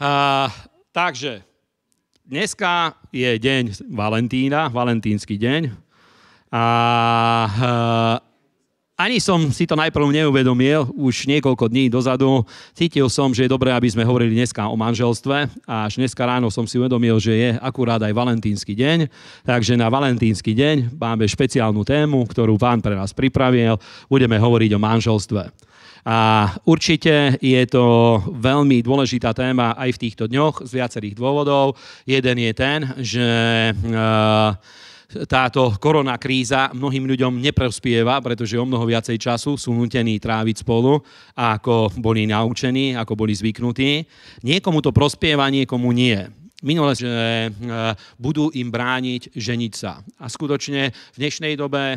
Uh, takže, dneska je deň Valentína, Valentínsky deň. A, uh, ani som si to najprv neuvedomil, už niekoľko dní dozadu. Cítil som, že je dobré, aby sme hovorili dneska o manželstve. A až dneska ráno som si uvedomil, že je akurát aj Valentínsky deň. Takže na Valentínsky deň máme špeciálnu tému, ktorú pán pre nás pripravil. Budeme hovoriť o manželstve. A určite je to veľmi dôležitá téma aj v týchto dňoch z viacerých dôvodov. Jeden je ten, že... E, táto korona kríza mnohým ľuďom neprospieva, pretože o mnoho viacej času sú nutení tráviť spolu, ako boli naučení, ako boli zvyknutí. Niekomu to prospieva, niekomu nie minule, že eh, budú im brániť ženiť sa. A skutočne v dnešnej dobe, eh,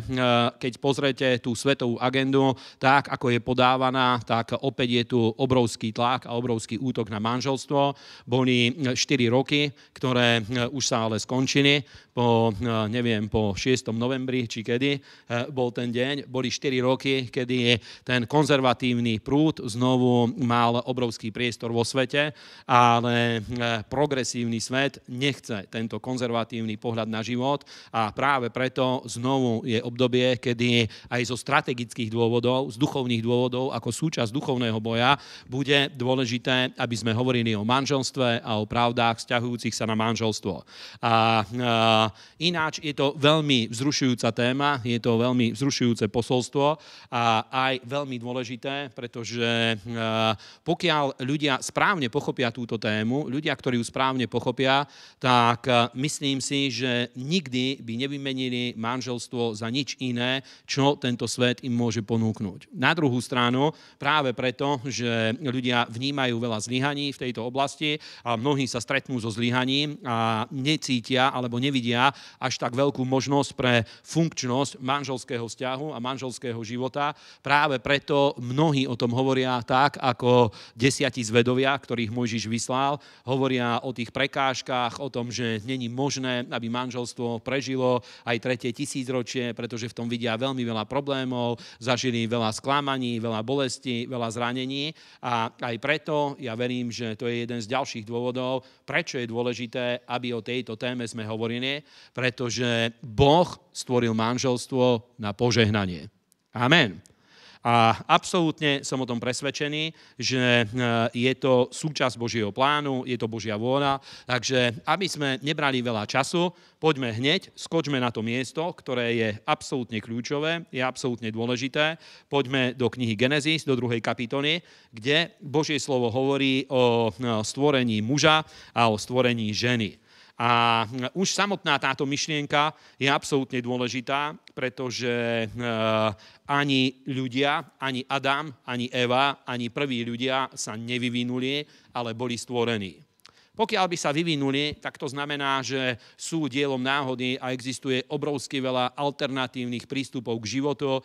keď pozrete tú svetovú agendu, tak ako je podávaná, tak opäť je tu obrovský tlak a obrovský útok na manželstvo. Boli 4 eh, roky, ktoré už sa ale skončili po, neviem, po 6. novembri, či kedy bol ten deň. Boli 4 roky, kedy ten konzervatívny prúd znovu mal obrovský priestor vo svete, ale progresívny konzervatívny svet nechce tento konzervatívny pohľad na život a práve preto znovu je obdobie, kedy aj zo strategických dôvodov, z duchovných dôvodov, ako súčasť duchovného boja, bude dôležité, aby sme hovorili o manželstve a o pravdách vzťahujúcich sa na manželstvo. A, a ináč je to veľmi vzrušujúca téma, je to veľmi vzrušujúce posolstvo a aj veľmi dôležité, pretože a, pokiaľ ľudia správne pochopia túto tému, ľudia, ktorí ju správne pochopia, nepochopia, tak e, myslím si, že nikdy by nevymenili manželstvo za nič iné, čo tento svet im môže ponúknuť. Na druhú stranu, práve preto, že ľudia vnímajú veľa zlyhaní v tejto oblasti a mnohí sa stretnú so zlyhaním a necítia alebo nevidia až tak veľkú možnosť pre funkčnosť manželského vzťahu a manželského života. Práve preto mnohí o tom hovoria tak, ako desiatí zvedovia, ktorých Mojžiš vyslal, hovoria o tých prekážkach, prekážkach, o tom, že není možné, aby manželstvo prežilo aj tretie tisícročie, pretože v tom vidia veľmi veľa problémov, zažili veľa sklamaní, veľa bolesti, veľa zranení a aj preto ja verím, že to je jeden z ďalších dôvodov, prečo je dôležité, aby o tejto téme sme hovorili, pretože Boh stvoril manželstvo na požehnanie. Amen. A absolútne som o tom presvedčený, že e, je to súčasť Božieho plánu, je to Božia vôľa. Takže aby sme nebrali veľa času, poďme hneď, skočme na to miesto, ktoré je absolútne kľúčové, je absolútne dôležité. Poďme do knihy Genesis, do druhej kapitoly, kde Božie slovo hovorí o e, stvorení muža a o stvorení ženy. A už samotná táto myšlienka je absolútne dôležitá, pretože eh, ani ľudia, ani Adam, ani Eva, ani prví ľudia sa nevyvinuli, ale boli stvorení. Pokiaľ by sa vyvinuli, tak to znamená, že sú dielom náhody a existuje obrovsky veľa alternatívnych prístupov k životu,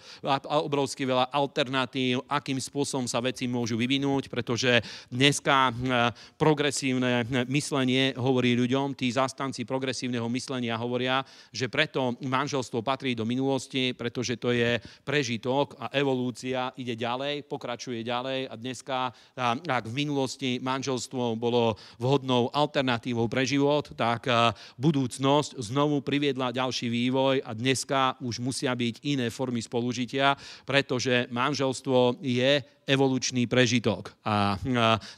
obrovsky veľa alternatív, akým spôsobom sa veci môžu vyvinúť, pretože dneska eh, progresívne eh, myslenie hovorí ľuďom, tí zastanci progresívneho myslenia hovoria, že preto manželstvo patrí do minulosti, pretože to je prežitok a evolúcia ide ďalej, pokračuje ďalej a dneska, eh, ak v minulosti manželstvo bolo vhodno jedinou alternatívou pre život, tak eh, budúcnosť znovu priviedla ďalší vývoj a dneska už musia byť iné formy spolužitia, pretože manželstvo je evolučný prežitok. A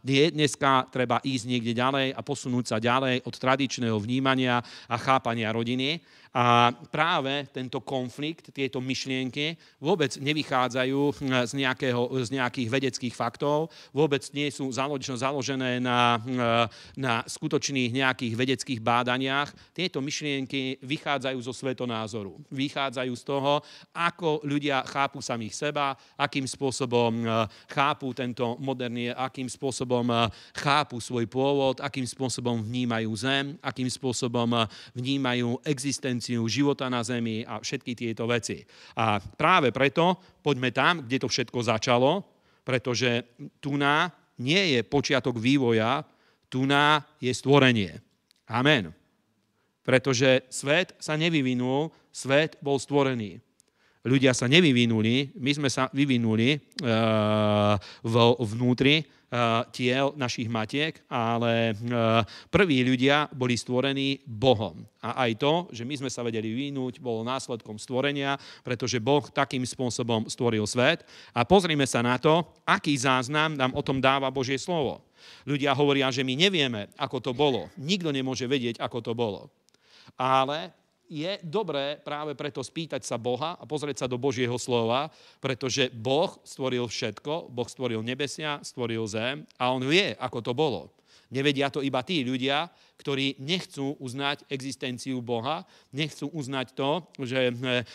dneska treba ísť niekde ďalej a posunúť sa ďalej od tradičného vnímania a chápania rodiny. A práve tento konflikt, tieto myšlienky vôbec nevychádzajú hm, z, nejakého, z nejakých vedeckých faktov, vôbec nie sú založené na, hm, na skutočných nejakých vedeckých bádaniach. Tieto myšlienky vychádzajú zo svetonázoru. Vychádzajú z toho, ako ľudia chápu samých seba, akým spôsobom hm, chápu tento moderný, akým spôsobom eh, chápu svoj pôvod, akým spôsobom vnímajú zem, akým spôsobom eh, vnímajú existenciu života na zemi a všetky tieto veci. A práve preto poďme tam, kde to všetko začalo, pretože tu na nie je počiatok vývoja, tu na je stvorenie. Amen. Pretože svet sa nevyvinul, svet bol stvorený. Ľudia sa nevyvinuli, my sme sa vyvinuli eh, vo vnútri eh, tiel našich matiek, ale eh, prví ľudia boli stvorení Bohom. A aj to, že my sme sa vedeli vyvinúť, bolo následkom stvorenia, pretože Boh takým spôsobom stvoril svet. A pozrime sa na to, aký záznam nám o tom dáva Božie slovo. Ľudia hovoria, že my nevieme, ako to bolo. Nikto nemôže vedieť, ako to bolo. Ale je dobré práve preto spýtať sa Boha a pozrieť sa do Božieho slova, pretože Boh stvoril všetko, Boh stvoril nebesia, stvoril zem a on vie, ako to bolo. Nevedia to iba tí ľudia, ktorí nechcú uznať existenciu Boha, nechcú uznať to, že e,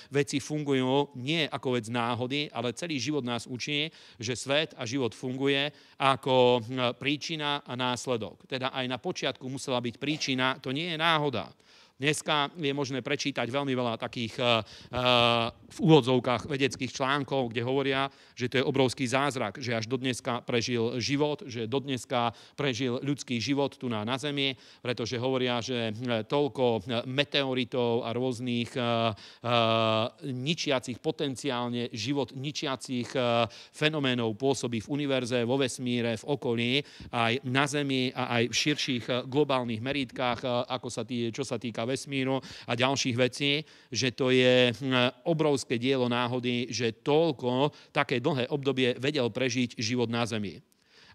veci fungujú nie ako vec náhody, ale celý život nás učí, že svet a život funguje ako e, príčina a následok. Teda aj na počiatku musela byť príčina, to nie je náhoda. Dneska je možné prečítať veľmi veľa takých eh, eh, v úvodzovkách vedeckých článkov, kde hovoria, že to je obrovský zázrak, že až do dneska prežil život, že do dneska prežil ľudský život tu na, na Zemi, pretože hovoria, že eh, toľko meteoritov a rôznych ničiacich, potenciálne život ničiacich fenoménov pôsobí v univerze, vo vesmíre, v okolí, aj na Zemi a aj v širších globálnych meritkách, ako sa tý, čo sa týka vesmíru a ďalších vecí, že to je hm, obrovské dielo náhody, že toľko, také dlhé obdobie vedel prežiť život na Zemi.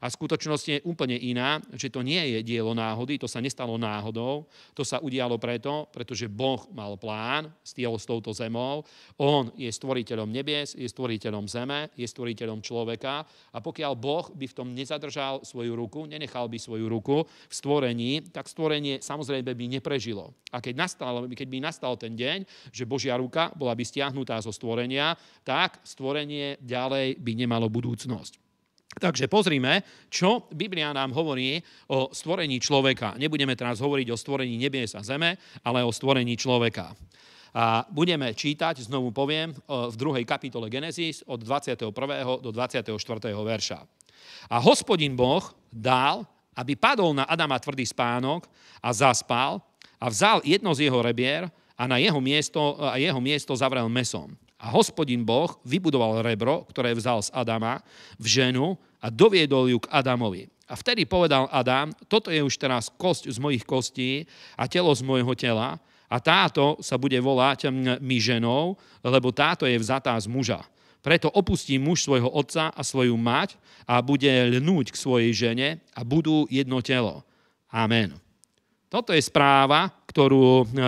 A skutočnosť je úplne iná, že to nie je dielo náhody, to sa nestalo náhodou, to sa udialo preto, pretože Boh mal plán s touto zemou, On je stvoriteľom nebies, je stvoriteľom zeme, je stvoriteľom človeka a pokiaľ Boh by v tom nezadržal svoju ruku, nenechal by svoju ruku v stvorení, tak stvorenie samozrejme by neprežilo. A keď, nastal, keď by nastal ten deň, že Božia ruka bola by stiahnutá zo stvorenia, tak stvorenie ďalej by nemalo budúcnosť. Takže pozrime, čo Biblia nám hovorí o stvorení človeka. Nebudeme teraz hovoriť o stvorení nebies a zeme, ale o stvorení človeka. A budeme čítať, znovu poviem, v druhej kapitole Genesis od 21. do 24. verša. A hospodin Boh dal, aby padol na Adama tvrdý spánok a zaspal a vzal jedno z jeho rebier a na jeho miesto, a jeho miesto zavrel mesom. A hospodin Boh vybudoval rebro, ktoré vzal z Adama, v ženu a doviedol ju k Adamovi. A vtedy povedal Adam, toto je už teraz kosť z mojich kostí a telo z môjho tela a táto sa bude volať mi ženou, lebo táto je vzatá z muža. Preto opustí muž svojho otca a svoju mať a bude lnúť k svojej žene a budú jedno telo. Amen. Toto je správa, ktorú e, e,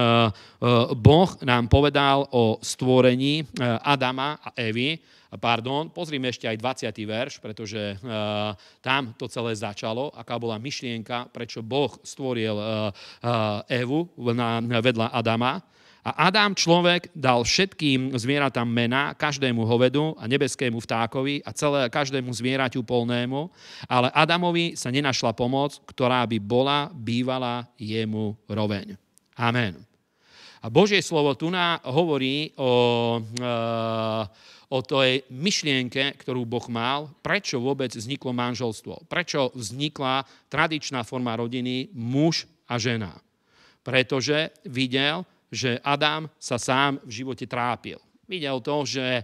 Boh nám povedal o stvorení e, Adama a Evy. Pardon, pozrime ešte aj 20. verš, pretože tam to celé začalo, aká bola myšlienka, prečo Boh stvoril Evu vedľa Adama. A Adam, človek, dal všetkým zvieratám mená, každému hovedu a nebeskému vtákovi a celé, každému zvieraťu polnému, ale Adamovi sa nenašla pomoc, ktorá by bola bývala jemu roveň. Amen. A Božie slovo tu nám hovorí o, eh, o tej myšlienke, ktorú Boh mal, prečo vôbec vzniklo manželstvo, prečo vznikla tradičná forma rodiny muž a žena. Pretože videl, že Adam sa sám v živote trápil. Ide o to, že e,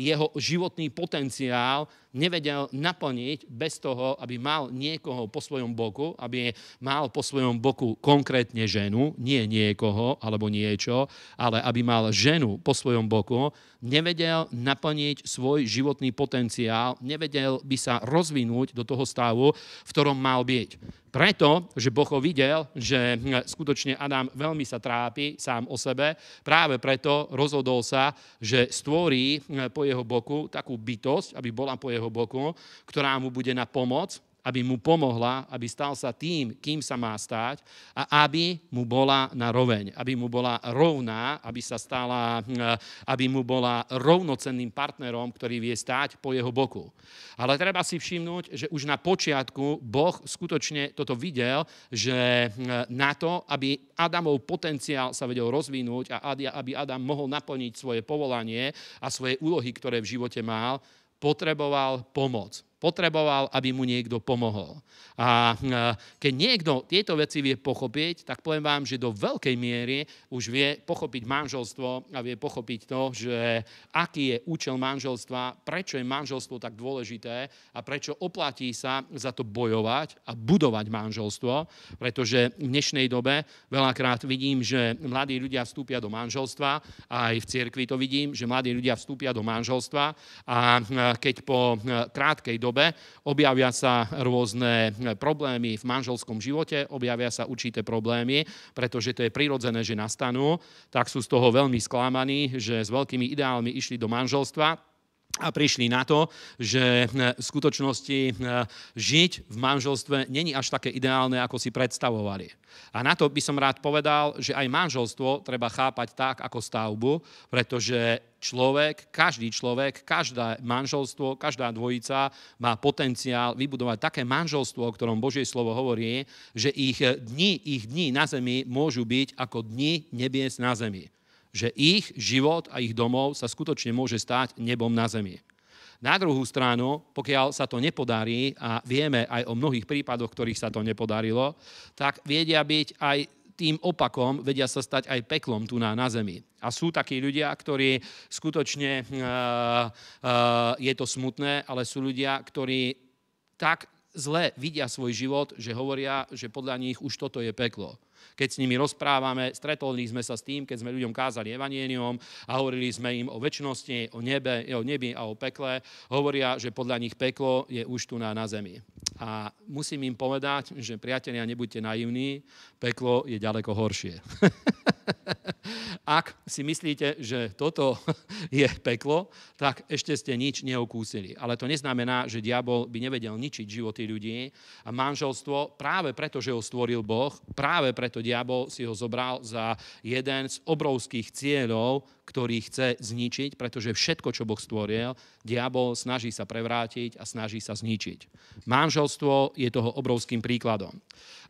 jeho životný potenciál nevedel naplniť bez toho, aby mal niekoho po svojom boku, aby mal po svojom boku konkrétne ženu, nie niekoho alebo niečo, ale aby mal ženu po svojom boku, nevedel naplniť svoj životný potenciál, nevedel by sa rozvinúť do toho stavu, v ktorom mal byť. Preto, že Boh ho videl, že hm, skutočne Adam veľmi sa trápi sám o sebe, práve preto rozhodol sa, že stvorí hm, po jeho boku takú bytosť, aby bola po jeho boku, ktorá mu bude na pomoc, aby mu pomohla, aby stal sa tým, kým sa má stáť a aby mu bola na roveň, aby mu bola rovná, aby sa stala, hm, aby mu bola rovnocenným partnerom, ktorý vie stáť po jeho boku. Ale treba si všimnúť, že už na počiatku Boh skutočne toto videl, že hm, na to, aby Adamov potenciál sa vedel rozvinúť a aby Adam mohol naplniť svoje povolanie a svoje úlohy, ktoré v živote mal, potreboval pomoc potreboval, aby mu niekto pomohol. A e, keď niekto tieto veci vie pochopiť, tak poviem vám, že do veľkej miery už vie pochopiť manželstvo a vie pochopiť to, že aký je účel manželstva, prečo je manželstvo tak dôležité a prečo oplatí sa za to bojovať a budovať manželstvo, pretože v dnešnej dobe veľakrát vidím, že mladí ľudia vstúpia do manželstva a aj v cirkvi to vidím, že mladí ľudia vstúpia do manželstva a e, keď po e, krátkej dobe dobe. Objavia sa rôzne problémy v manželskom živote, objavia sa určité problémy, pretože to je prirodzené, že nastanú. Tak sú z toho veľmi sklamaní, že s veľkými ideálmi išli do manželstva a prišli na to, že e, v skutočnosti e, žiť v manželstve není až také ideálne, ako si predstavovali. A na to by som rád povedal, že aj manželstvo treba chápať tak ako stavbu, pretože človek, každý človek, každé manželstvo, každá dvojica má potenciál vybudovať také manželstvo, o ktorom Božie slovo hovorí, že ich dni, ich dni na zemi môžu byť ako dni nebies na zemi že ich život a ich domov sa skutočne môže stať nebom na zemi. Na druhú stranu, pokiaľ sa to nepodarí, a vieme aj o mnohých prípadoch, ktorých sa to nepodarilo, tak vedia byť aj tým opakom, vedia sa stať aj peklom tu na, na zemi. A sú takí ľudia, ktorí skutočne, e, e, je to smutné, ale sú ľudia, ktorí tak zle vidia svoj život, že hovoria, že podľa nich už toto je peklo. Keď s nimi rozprávame, stretolili sme sa s tým, keď sme ľuďom kázali evanienium a hovorili sme im o väčšnosti, o, nebe, o nebi a o pekle, hovoria, že podľa nich peklo je už tu na, na zemi. A musím im povedať, že priatelia, nebuďte naivní, peklo je ďaleko horšie. Ak si myslíte, že toto je peklo, tak ešte ste nič neokúsili. Ale to neznamená, že diabol by nevedel ničiť životy ľudí a manželstvo práve preto, že ho stvoril Boh, práve preto diabol si ho zobral za jeden z obrovských cieľov, ktorý chce zničiť, pretože všetko, čo Boh stvoril, diabol snaží sa prevrátiť a snaží sa zničiť. Manželstvo je toho obrovským príkladom.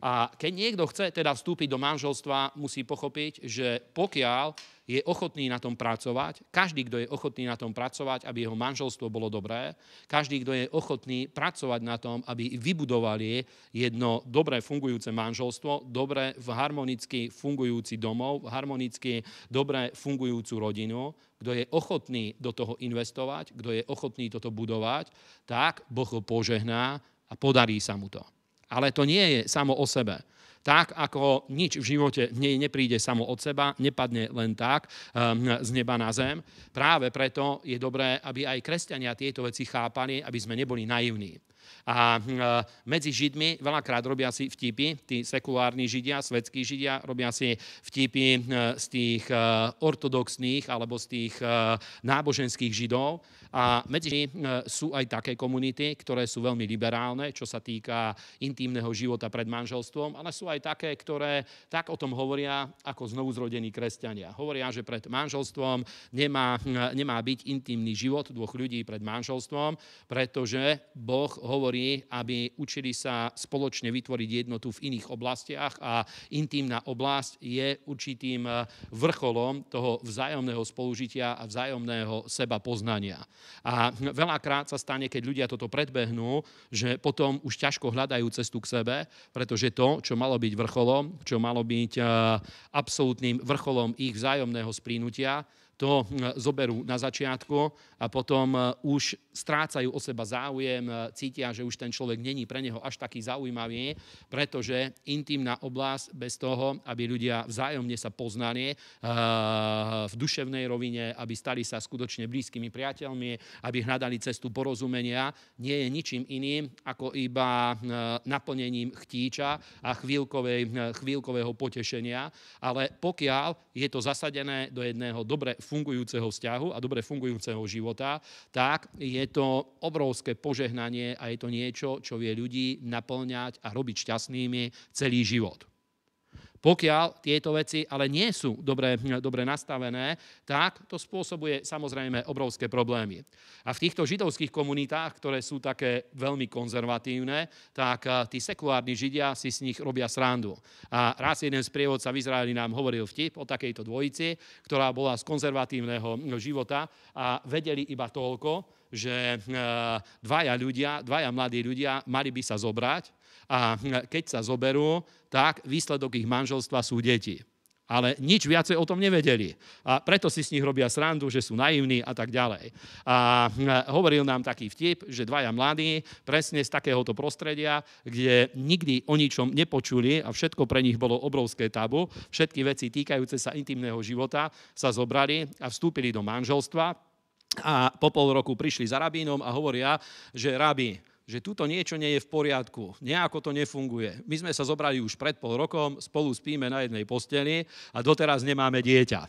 A keď niekto chce teda vstúpiť do manželstva, musí pochopiť, že pokiaľ je ochotný na tom pracovať, každý, kto je ochotný na tom pracovať, aby jeho manželstvo bolo dobré, každý, kto je ochotný pracovať na tom, aby vybudovali jedno dobré fungujúce manželstvo, dobre v harmonicky fungujúci domov, v harmonicky dobre fungujúcu rodinu, kto je ochotný do toho investovať, kto je ochotný toto budovať, tak Boh ho požehná a podarí sa mu to. Ale to nie je samo o sebe. Tak ako nič v živote nej nepríde samo od seba, nepadne len tak ehm, z neba na zem. Práve preto je dobré, aby aj kresťania tieto veci chápali, aby sme neboli naivní. A hm, e, medzi Židmi veľakrát robia si vtipy, tí sekulárni Židia, svetskí Židia, robia si vtipy hm, e, z tých e, ortodoxných alebo z tých náboženských Židov. A medzi nimi e, sú aj také komunity, ktoré sú veľmi liberálne, čo sa týka intimného života pred manželstvom, ale sú aj také, ktoré tak o tom hovoria ako znovuzrodení kresťania. Hovoria, že pred manželstvom nemá, e, nemá byť intimný život dvoch ľudí pred manželstvom, pretože Boh hovorí, aby učili sa spoločne vytvoriť jednotu v iných oblastiach a intimná oblasť je určitým e, vrcholom toho vzájomného spolužitia a vzájomného seba poznania. A veľakrát sa stane, keď ľudia toto predbehnú, že potom už ťažko hľadajú cestu k sebe, pretože to, čo malo byť vrcholom, čo malo byť e, absolútnym vrcholom ich vzájomného sprínutia, to e, zoberú na začiatku a potom e, už strácajú o seba záujem, e, cítia, že už ten človek není pre neho až taký zaujímavý, pretože intimná oblasť bez toho, aby ľudia vzájomne sa poznali e, v duševnej rovine, aby stali sa skutočne blízkymi priateľmi, aby hľadali cestu porozumenia, nie je ničím iným ako iba naplnením chtíča a chvíľkovej, chvíľkového potešenia, ale pokiaľ je to zasadené do jedného dobre fungujúceho vzťahu a dobre fungujúceho života, života, tak je to obrovské požehnanie a je to niečo, čo vie ľudí naplňať a robiť šťastnými celý život. Pokiaľ tieto veci ale nie sú dobre, dobre nastavené, tak to spôsobuje samozrejme obrovské problémy. A v týchto židovských komunitách, ktoré sú také veľmi konzervatívne, tak eh, tí sekulárni židia si z nich robia srandu. A raz jeden z prievodca v Izraeli nám hovoril vtip o takejto dvojici, ktorá bola z konzervatívneho života a vedeli iba toľko, že eh, dvaja ľudia, dvaja mladí ľudia mali by sa zobrať a keď sa zoberú, tak výsledok ich manželstva sú deti. Ale nič viacej o tom nevedeli. A preto si s nich robia srandu, že sú naivní a tak ďalej. A hovoril nám taký vtip, že dvaja mladí presne z takéhoto prostredia, kde nikdy o ničom nepočuli a všetko pre nich bolo obrovské tabu, všetky veci týkajúce sa intimného života sa zobrali a vstúpili do manželstva a po pol roku prišli za rabínom a hovoria, že rabí, že túto niečo nie je v poriadku, nejako to nefunguje. My sme sa zobrali už pred pol rokom, spolu spíme na jednej posteli a doteraz nemáme dieťa.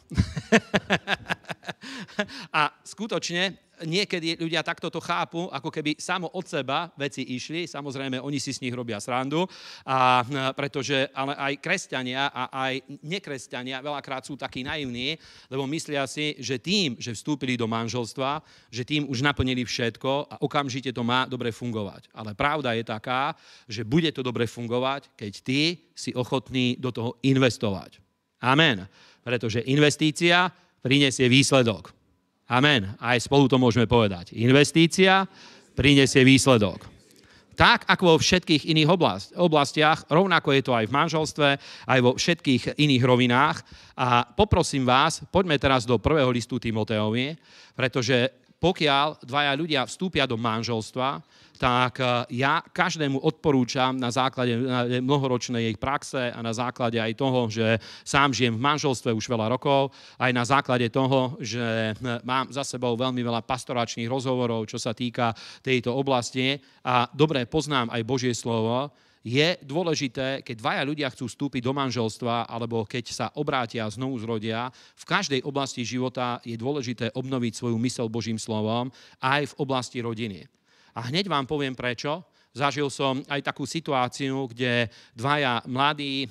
a skutočne niekedy ľudia takto to chápu, ako keby samo od seba veci išli. Samozrejme, oni si z nich robia srandu, a, e, pretože ale aj kresťania a aj nekresťania veľakrát sú takí naivní, lebo myslia si, že tým, že vstúpili do manželstva, že tým už naplnili všetko a okamžite to má dobre fungovať. Ale pravda je taká, že bude to dobre fungovať, keď ty si ochotný do toho investovať. Amen. Pretože investícia prinesie výsledok. Amen. Aj spolu to môžeme povedať. Investícia prinesie výsledok. Tak ako vo všetkých iných oblast, oblastiach, rovnako je to aj v manželstve, aj vo všetkých iných rovinách. A poprosím vás, poďme teraz do prvého listu Timoteovi, pretože pokiaľ dvaja ľudia vstúpia do manželstva, tak e, ja každému odporúčam na základe mnohoročnej jej praxe a na základe aj toho, že sám žijem v manželstve už veľa rokov, aj na základe toho, že e, mám za sebou veľmi veľa pastoračných rozhovorov, čo sa týka tejto oblasti a dobre poznám aj Božie slovo, je dôležité, keď dvaja ľudia chcú vstúpiť do manželstva alebo keď sa obrátia, znovu zrodia, v každej oblasti života je dôležité obnoviť svoju mysel Božím slovom aj v oblasti rodiny. A hneď vám poviem prečo. Zažil som aj takú situáciu, kde dvaja mladí, e,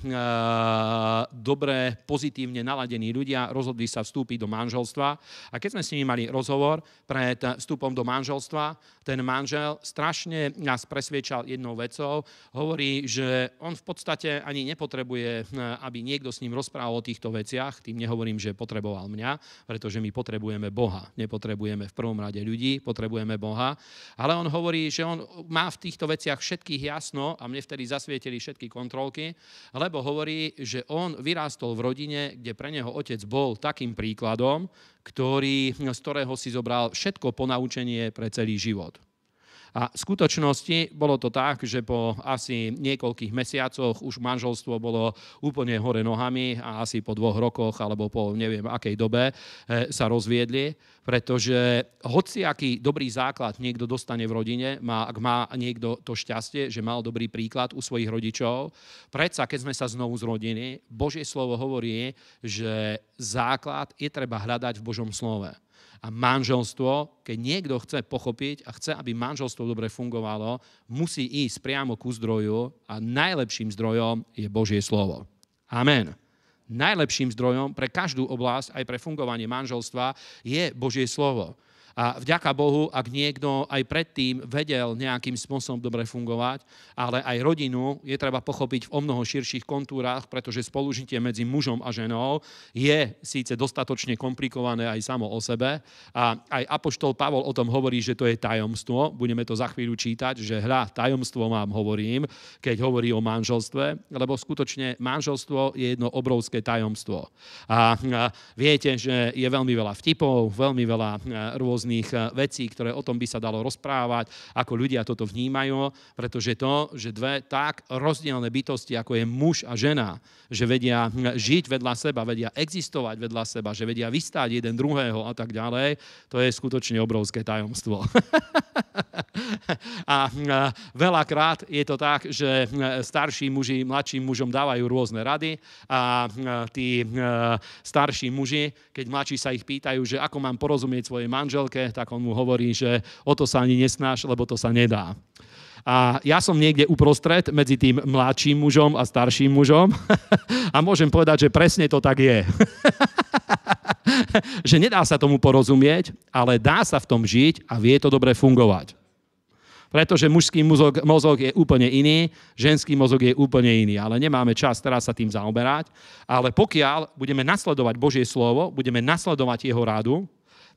dobre, pozitívne naladení ľudia rozhodli sa vstúpiť do manželstva. A keď sme s nimi mali rozhovor pred vstupom do manželstva, ten manžel strašne nás presviečal jednou vecou. Hovorí, že on v podstate ani nepotrebuje, eh, aby niekto s ním rozprával o týchto veciach. Tým nehovorím, že potreboval mňa, pretože my potrebujeme Boha. Nepotrebujeme v prvom rade ľudí, potrebujeme Boha. Ale on hovorí, že on má v týchto veciach veciach všetkých jasno a mne vtedy zasvietili všetky kontrolky, lebo hovorí, že on vyrástol v rodine, kde pre neho otec bol takým príkladom, ktorý, z ktorého si zobral všetko ponaučenie pre celý život. A v skutočnosti bolo to tak, že po asi niekoľkých mesiacoch už manželstvo bolo úplne hore nohami a asi po dvoch rokoch alebo po neviem akej dobe eh, sa rozviedli, pretože aký dobrý základ niekto dostane v rodine, má, ak má niekto to šťastie, že mal dobrý príklad u svojich rodičov, predsa keď sme sa znovu zrodili, Božie slovo hovorí, že základ je treba hľadať v Božom slove. A manželstvo, keď niekto chce pochopiť a chce, aby manželstvo dobre fungovalo, musí ísť priamo ku zdroju a najlepším zdrojom je Božie slovo. Amen. Najlepším zdrojom pre každú oblasť, aj pre fungovanie manželstva, je Božie slovo. A vďaka Bohu, ak niekto aj predtým vedel nejakým spôsobom dobre fungovať, ale aj rodinu je treba pochopiť v o mnoho širších kontúrach, pretože spolužitie medzi mužom a ženou je síce dostatočne komplikované aj samo o sebe. A aj Apoštol Pavol o tom hovorí, že to je tajomstvo. Budeme to za chvíľu čítať, že hľa, tajomstvo vám hovorím, keď hovorí o manželstve, lebo skutočne manželstvo je jedno obrovské tajomstvo. A, a viete, že je veľmi veľa vtipov, veľmi veľa e, rôznych rôznych eh, vecí, ktoré o tom by sa dalo rozprávať, ako ľudia toto vnímajú, pretože to, že dve tak rozdielne bytosti, ako je muž a žena, že vedia hm, žiť vedľa seba, vedia existovať vedľa seba, že vedia vystáť jeden druhého a tak ďalej, to je skutočne obrovské tajomstvo. Hm, a veľakrát je to tak, že hm, starší muži mladším mužom dávajú rôzne rady a tí starší muži, keď mladší sa ich pýtajú, že ako mám porozumieť svojej manželke, stránke, tak on mu hovorí, že o to sa ani nesnáš, lebo to sa nedá. A ja som niekde uprostred medzi tým mladším mužom a starším mužom a môžem povedať, že presne to tak je. že nedá sa tomu porozumieť, ale dá sa v tom žiť a vie to dobre fungovať. Pretože mužský mozog, mozog je úplne iný, ženský mozog je úplne iný, ale nemáme čas teraz sa tým zaoberať. Ale pokiaľ budeme nasledovať Božie slovo, budeme nasledovať jeho rádu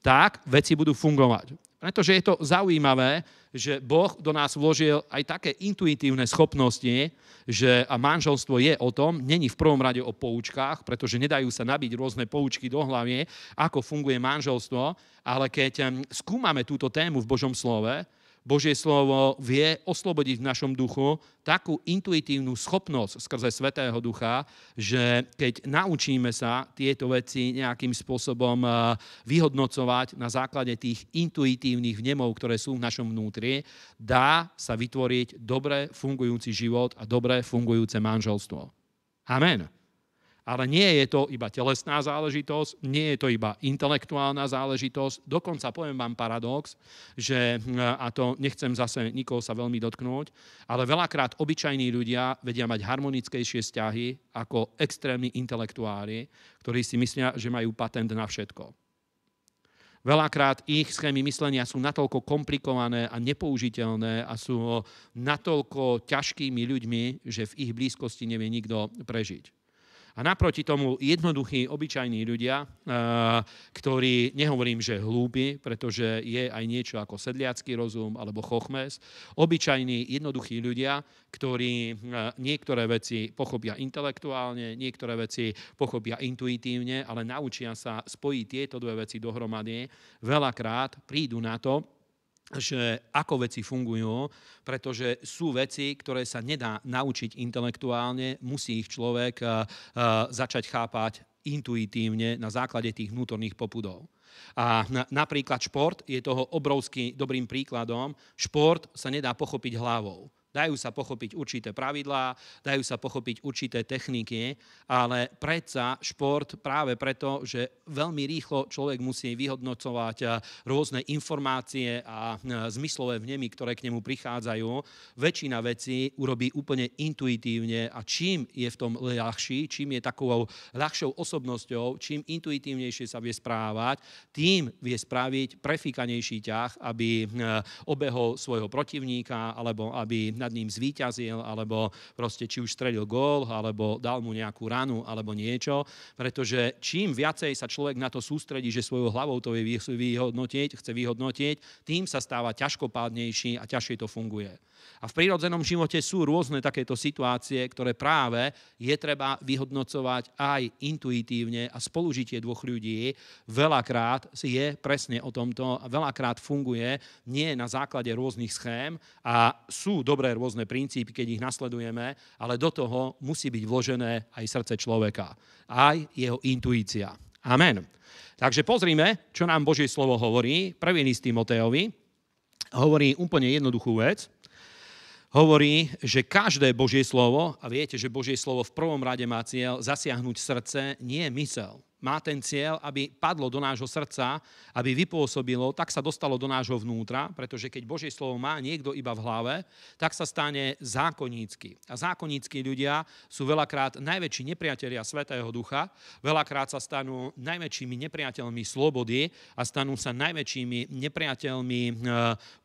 tak veci budú fungovať. Pretože je to zaujímavé, že Boh do nás vložil aj také intuitívne schopnosti, že a manželstvo je o tom, není v prvom rade o poučkách, pretože nedajú sa nabiť rôzne poučky do hlavy, ako funguje manželstvo, ale keď skúmame túto tému v Božom slove, Božie slovo vie oslobodiť v našom duchu takú intuitívnu schopnosť skrze Svetého Ducha, že keď naučíme sa tieto veci nejakým spôsobom eh, vyhodnocovať na základe tých intuitívnych vnemov, ktoré sú v našom vnútri, dá sa vytvoriť dobre fungujúci život a dobre fungujúce manželstvo. Amen. Ale nie je to iba telesná záležitosť, nie je to iba intelektuálna záležitosť. Dokonca poviem vám paradox, že, hm, a to nechcem zase nikoho sa veľmi dotknúť, ale veľakrát obyčajní ľudia vedia mať harmonickejšie vzťahy ako extrémni intelektuári, ktorí si myslia, že majú patent na všetko. Veľakrát ich schémy myslenia sú natoľko komplikované a nepoužiteľné a sú natoľko ťažkými ľuďmi, že v ich blízkosti nevie nikto prežiť. A naproti tomu jednoduchí, obyčajní ľudia, e, ktorí, nehovorím, že hlúbi, pretože je aj niečo ako sedliacký rozum alebo chochmes, obyčajní, jednoduchí ľudia, ktorí e, niektoré veci pochopia intelektuálne, niektoré veci pochopia intuitívne, ale naučia sa spojiť tieto dve veci dohromady, veľakrát prídu na to, že ako veci fungujú, pretože sú veci, ktoré sa nedá naučiť intelektuálne, musí ich človek eh, eh, začať chápať intuitívne na základe tých vnútorných popudov. A napríklad šport je toho obrovským dobrým príkladom. Šport sa nedá pochopiť hlavou. Dajú sa pochopiť určité pravidlá, dajú sa pochopiť určité techniky, ale predsa šport práve preto, že veľmi rýchlo človek musí vyhodnocovať eh, rôzne informácie a eh, zmyslové vnemy, ktoré k nemu prichádzajú, väčšina vecí urobí úplne intuitívne a čím je v tom ľahší, čím je takou ľahšou osobnosťou, čím intuitívnejšie sa vie správať, tým vie spraviť prefíkanejší ťah, aby eh, obehol svojho protivníka alebo aby nad ním zvíťazil, alebo proste či už stredil gól, alebo dal mu nejakú ranu, alebo niečo. Pretože čím viacej sa človek na to sústredí, že svojou hlavou to vyhodnotiť, chce vyhodnotiť, tým sa stáva ťažkopádnejší a ťažšie to funguje. A v prírodzenom živote sú rôzne takéto situácie, ktoré práve je treba vyhodnocovať aj intuitívne a spolužitie dvoch ľudí veľakrát je presne o tomto, veľakrát funguje nie na základe rôznych schém a sú dobré rôzne princípy, keď ich nasledujeme, ale do toho musí byť vložené aj srdce človeka, aj jeho intuícia. Amen. Takže pozrime, čo nám Božie slovo hovorí. Prvý list Timoteovi hovorí úplne jednoduchú vec. Hovorí, že každé Božie slovo, a viete, že Božie slovo v prvom rade má cieľ zasiahnuť srdce, nie mysel má ten cieľ, aby padlo do nášho srdca, aby vypôsobilo, tak sa dostalo do nášho vnútra, pretože keď Božie slovo má niekto iba v hlave, tak sa stane zákonnícky. A zákonnícky ľudia sú veľakrát najväčší nepriatelia Svetého Ducha, veľakrát sa stanú najväčšími nepriateľmi slobody a stanú sa najväčšími nepriateľmi e,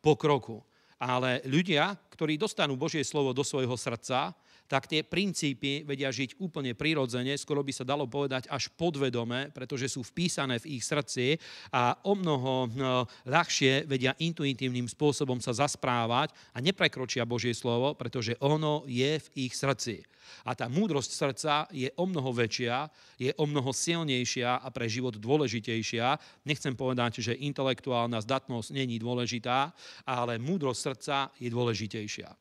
pokroku. Ale ľudia, ktorí dostanú Božie slovo do svojho srdca, tak tie princípy vedia žiť úplne prirodzene, skoro by sa dalo povedať až podvedome, pretože sú vpísané v ich srdci a o mnoho no, ľahšie vedia intuitívnym spôsobom sa zasprávať a neprekročia Božie slovo, pretože ono je v ich srdci. A tá múdrosť srdca je o mnoho väčšia, je o mnoho silnejšia a pre život dôležitejšia. Nechcem povedať, že intelektuálna zdatnosť není dôležitá, ale múdrosť srdca je dôležitejšia.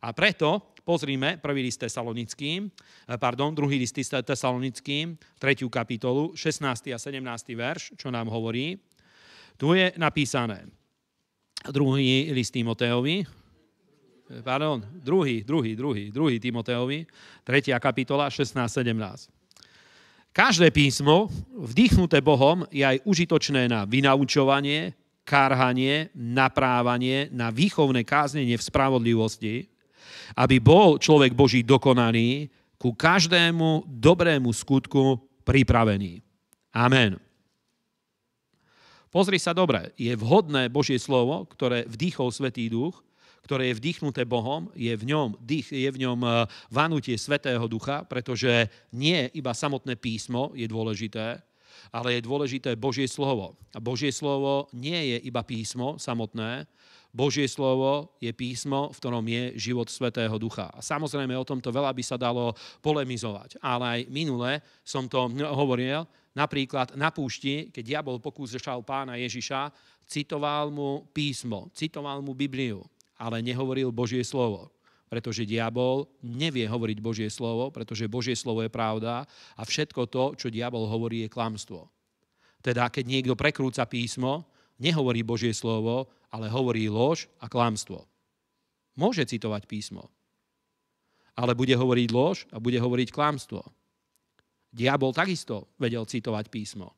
A preto pozrime prvý list tesalonickým, eh, pardon, druhý list tesalonickým, tretiu kapitolu, 16. a 17. verš, čo nám hovorí. Tu je napísané, druhý list Timoteovi, eh, pardon, druhý, druhý, druhý, druhý Timoteovi, tretia kapitola, 17. Každé písmo, vdýchnuté Bohom, je aj užitočné na vynaučovanie, kárhanie, naprávanie, na výchovné káznenie v spravodlivosti, aby bol človek Boží dokonaný, ku každému dobrému skutku pripravený. Amen. Pozri sa dobre, je vhodné Božie slovo, ktoré vdýchol Svetý Duch, ktoré je vdýchnuté Bohom, je v ňom, dých, je v ňom eh, vanutie Svetého Ducha, pretože nie iba samotné písmo je dôležité, ale je dôležité Božie slovo. A Božie slovo nie je iba písmo samotné, Božie slovo je písmo, v ktorom je život Svetého Ducha. A samozrejme o tomto veľa by sa dalo polemizovať, ale aj minule som to hovoril, napríklad na púšti, keď diabol pokúšal pána Ježiša, citoval mu písmo, citoval mu Bibliu, ale nehovoril Božie slovo pretože diabol nevie hovoriť Božie slovo, pretože Božie slovo je pravda a všetko to, čo diabol hovorí, je klamstvo. Teda keď niekto prekrúca písmo, nehovorí Božie slovo, ale hovorí lož a klámstvo. Môže citovať písmo, ale bude hovoriť lož a bude hovoriť klámstvo. Diabol takisto vedel citovať písmo.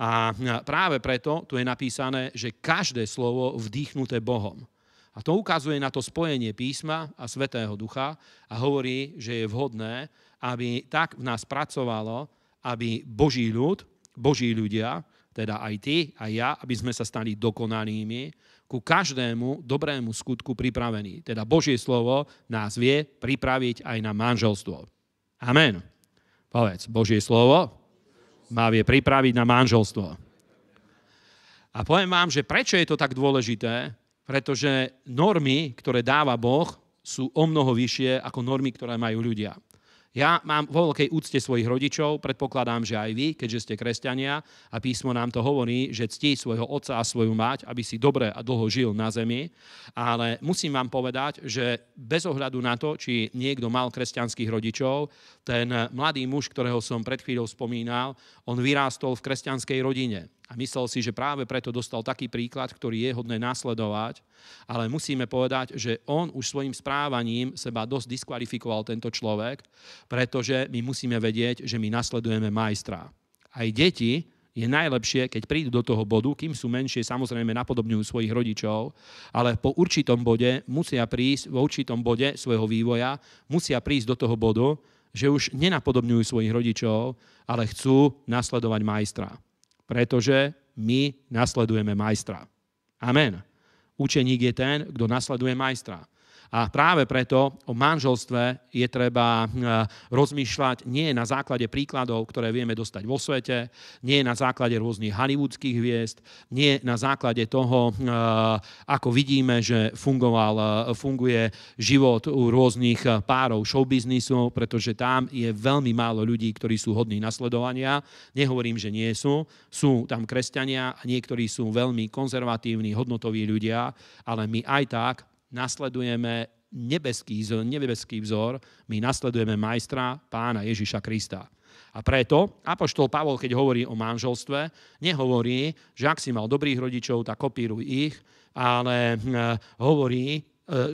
A práve preto tu je napísané, že každé slovo vdýchnuté Bohom. A to ukazuje na to spojenie písma a Svetého Ducha a hovorí, že je vhodné, aby tak v nás pracovalo, aby Boží ľud, Boží ľudia, teda aj ty aj ja, aby sme sa stali dokonalými, ku každému dobrému skutku pripravený. Teda Božie slovo nás vie pripraviť aj na manželstvo. Amen. Povedz, Božie slovo Má vie pripraviť na manželstvo. A poviem vám, že prečo je to tak dôležité, pretože normy, ktoré dáva Boh, sú o mnoho vyššie ako normy, ktoré majú ľudia. Ja mám vo veľkej úcte svojich rodičov, predpokladám, že aj vy, keďže ste kresťania a písmo nám to hovorí, že ctí svojho otca a svoju mať, aby si dobre a dlho žil na zemi. Ale musím vám povedať, že bez ohľadu na to, či niekto mal kresťanských rodičov, ten mladý muž, ktorého som pred chvíľou spomínal, on vyrástol v kresťanskej rodine. A myslel si, že práve preto dostal taký príklad, ktorý je hodné následovať, ale musíme povedať, že on už svojim správaním seba dosť diskvalifikoval tento človek, pretože my musíme vedieť, že my nasledujeme majstra. Aj deti je najlepšie, keď prídu do toho bodu, kým sú menšie, samozrejme napodobňujú svojich rodičov, ale po určitom bode musia prísť, v určitom bode svojho vývoja, musia prísť do toho bodu, že už nenapodobňujú svojich rodičov, ale chcú nasledovať majstra pretože my nasledujeme majstra. Amen. Učeník je ten, kto nasleduje majstra. A práve preto o manželstve je treba e, rozmýšľať nie na základe príkladov, ktoré vieme dostať vo svete, nie na základe rôznych hollywoodských hviezd, nie na základe toho, e, ako vidíme, že fungoval, e, funguje život u rôznych párov showbiznisu, pretože tam je veľmi málo ľudí, ktorí sú hodní nasledovania. Nehovorím, že nie sú. Sú tam kresťania a niektorí sú veľmi konzervatívni, hodnotoví ľudia, ale my aj tak nasledujeme nebeský, nebeský vzor, my nasledujeme majstra pána Ježiša Krista. A preto Apoštol Pavol, keď hovorí o manželstve, nehovorí, že ak si mal dobrých rodičov, tak kopíruj ich, ale hm, hovorí, e,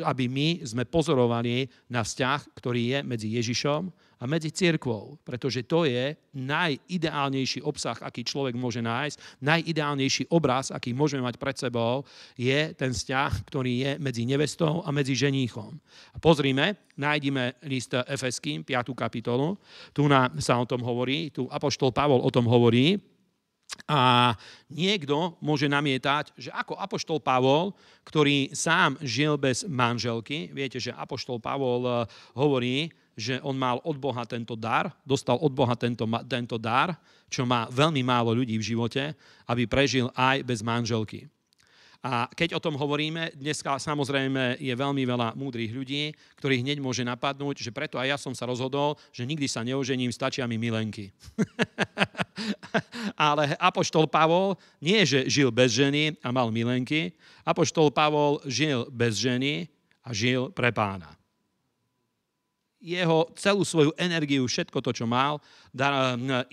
aby my sme pozorovali na vzťah, ktorý je medzi Ježišom a medzi cirkvou, pretože to je najideálnejší obsah, aký človek môže nájsť, najideálnejší obraz, aký môžeme mať pred sebou, je ten vzťah, ktorý je medzi nevestou a medzi ženíchom. A pozrime, nájdime list Efeským, 5. kapitolu, tu na, sa o tom hovorí, tu Apoštol Pavol o tom hovorí, a niekto môže namietať, že ako Apoštol Pavol, ktorý sám žil bez manželky, viete, že Apoštol Pavol eh, hovorí, že on mal od Boha tento dar, dostal od Boha tento, tento dar, čo má veľmi málo ľudí v živote, aby prežil aj bez manželky. A keď o tom hovoríme, dneska samozrejme je veľmi veľa múdrych ľudí, ktorých hneď môže napadnúť, že preto aj ja som sa rozhodol, že nikdy sa neožením, stačia mi milenky. Ale Apoštol Pavol nie, že žil bez ženy a mal milenky. Apoštol Pavol žil bez ženy a žil pre pána. Jeho celú svoju energiu, všetko to, čo mal,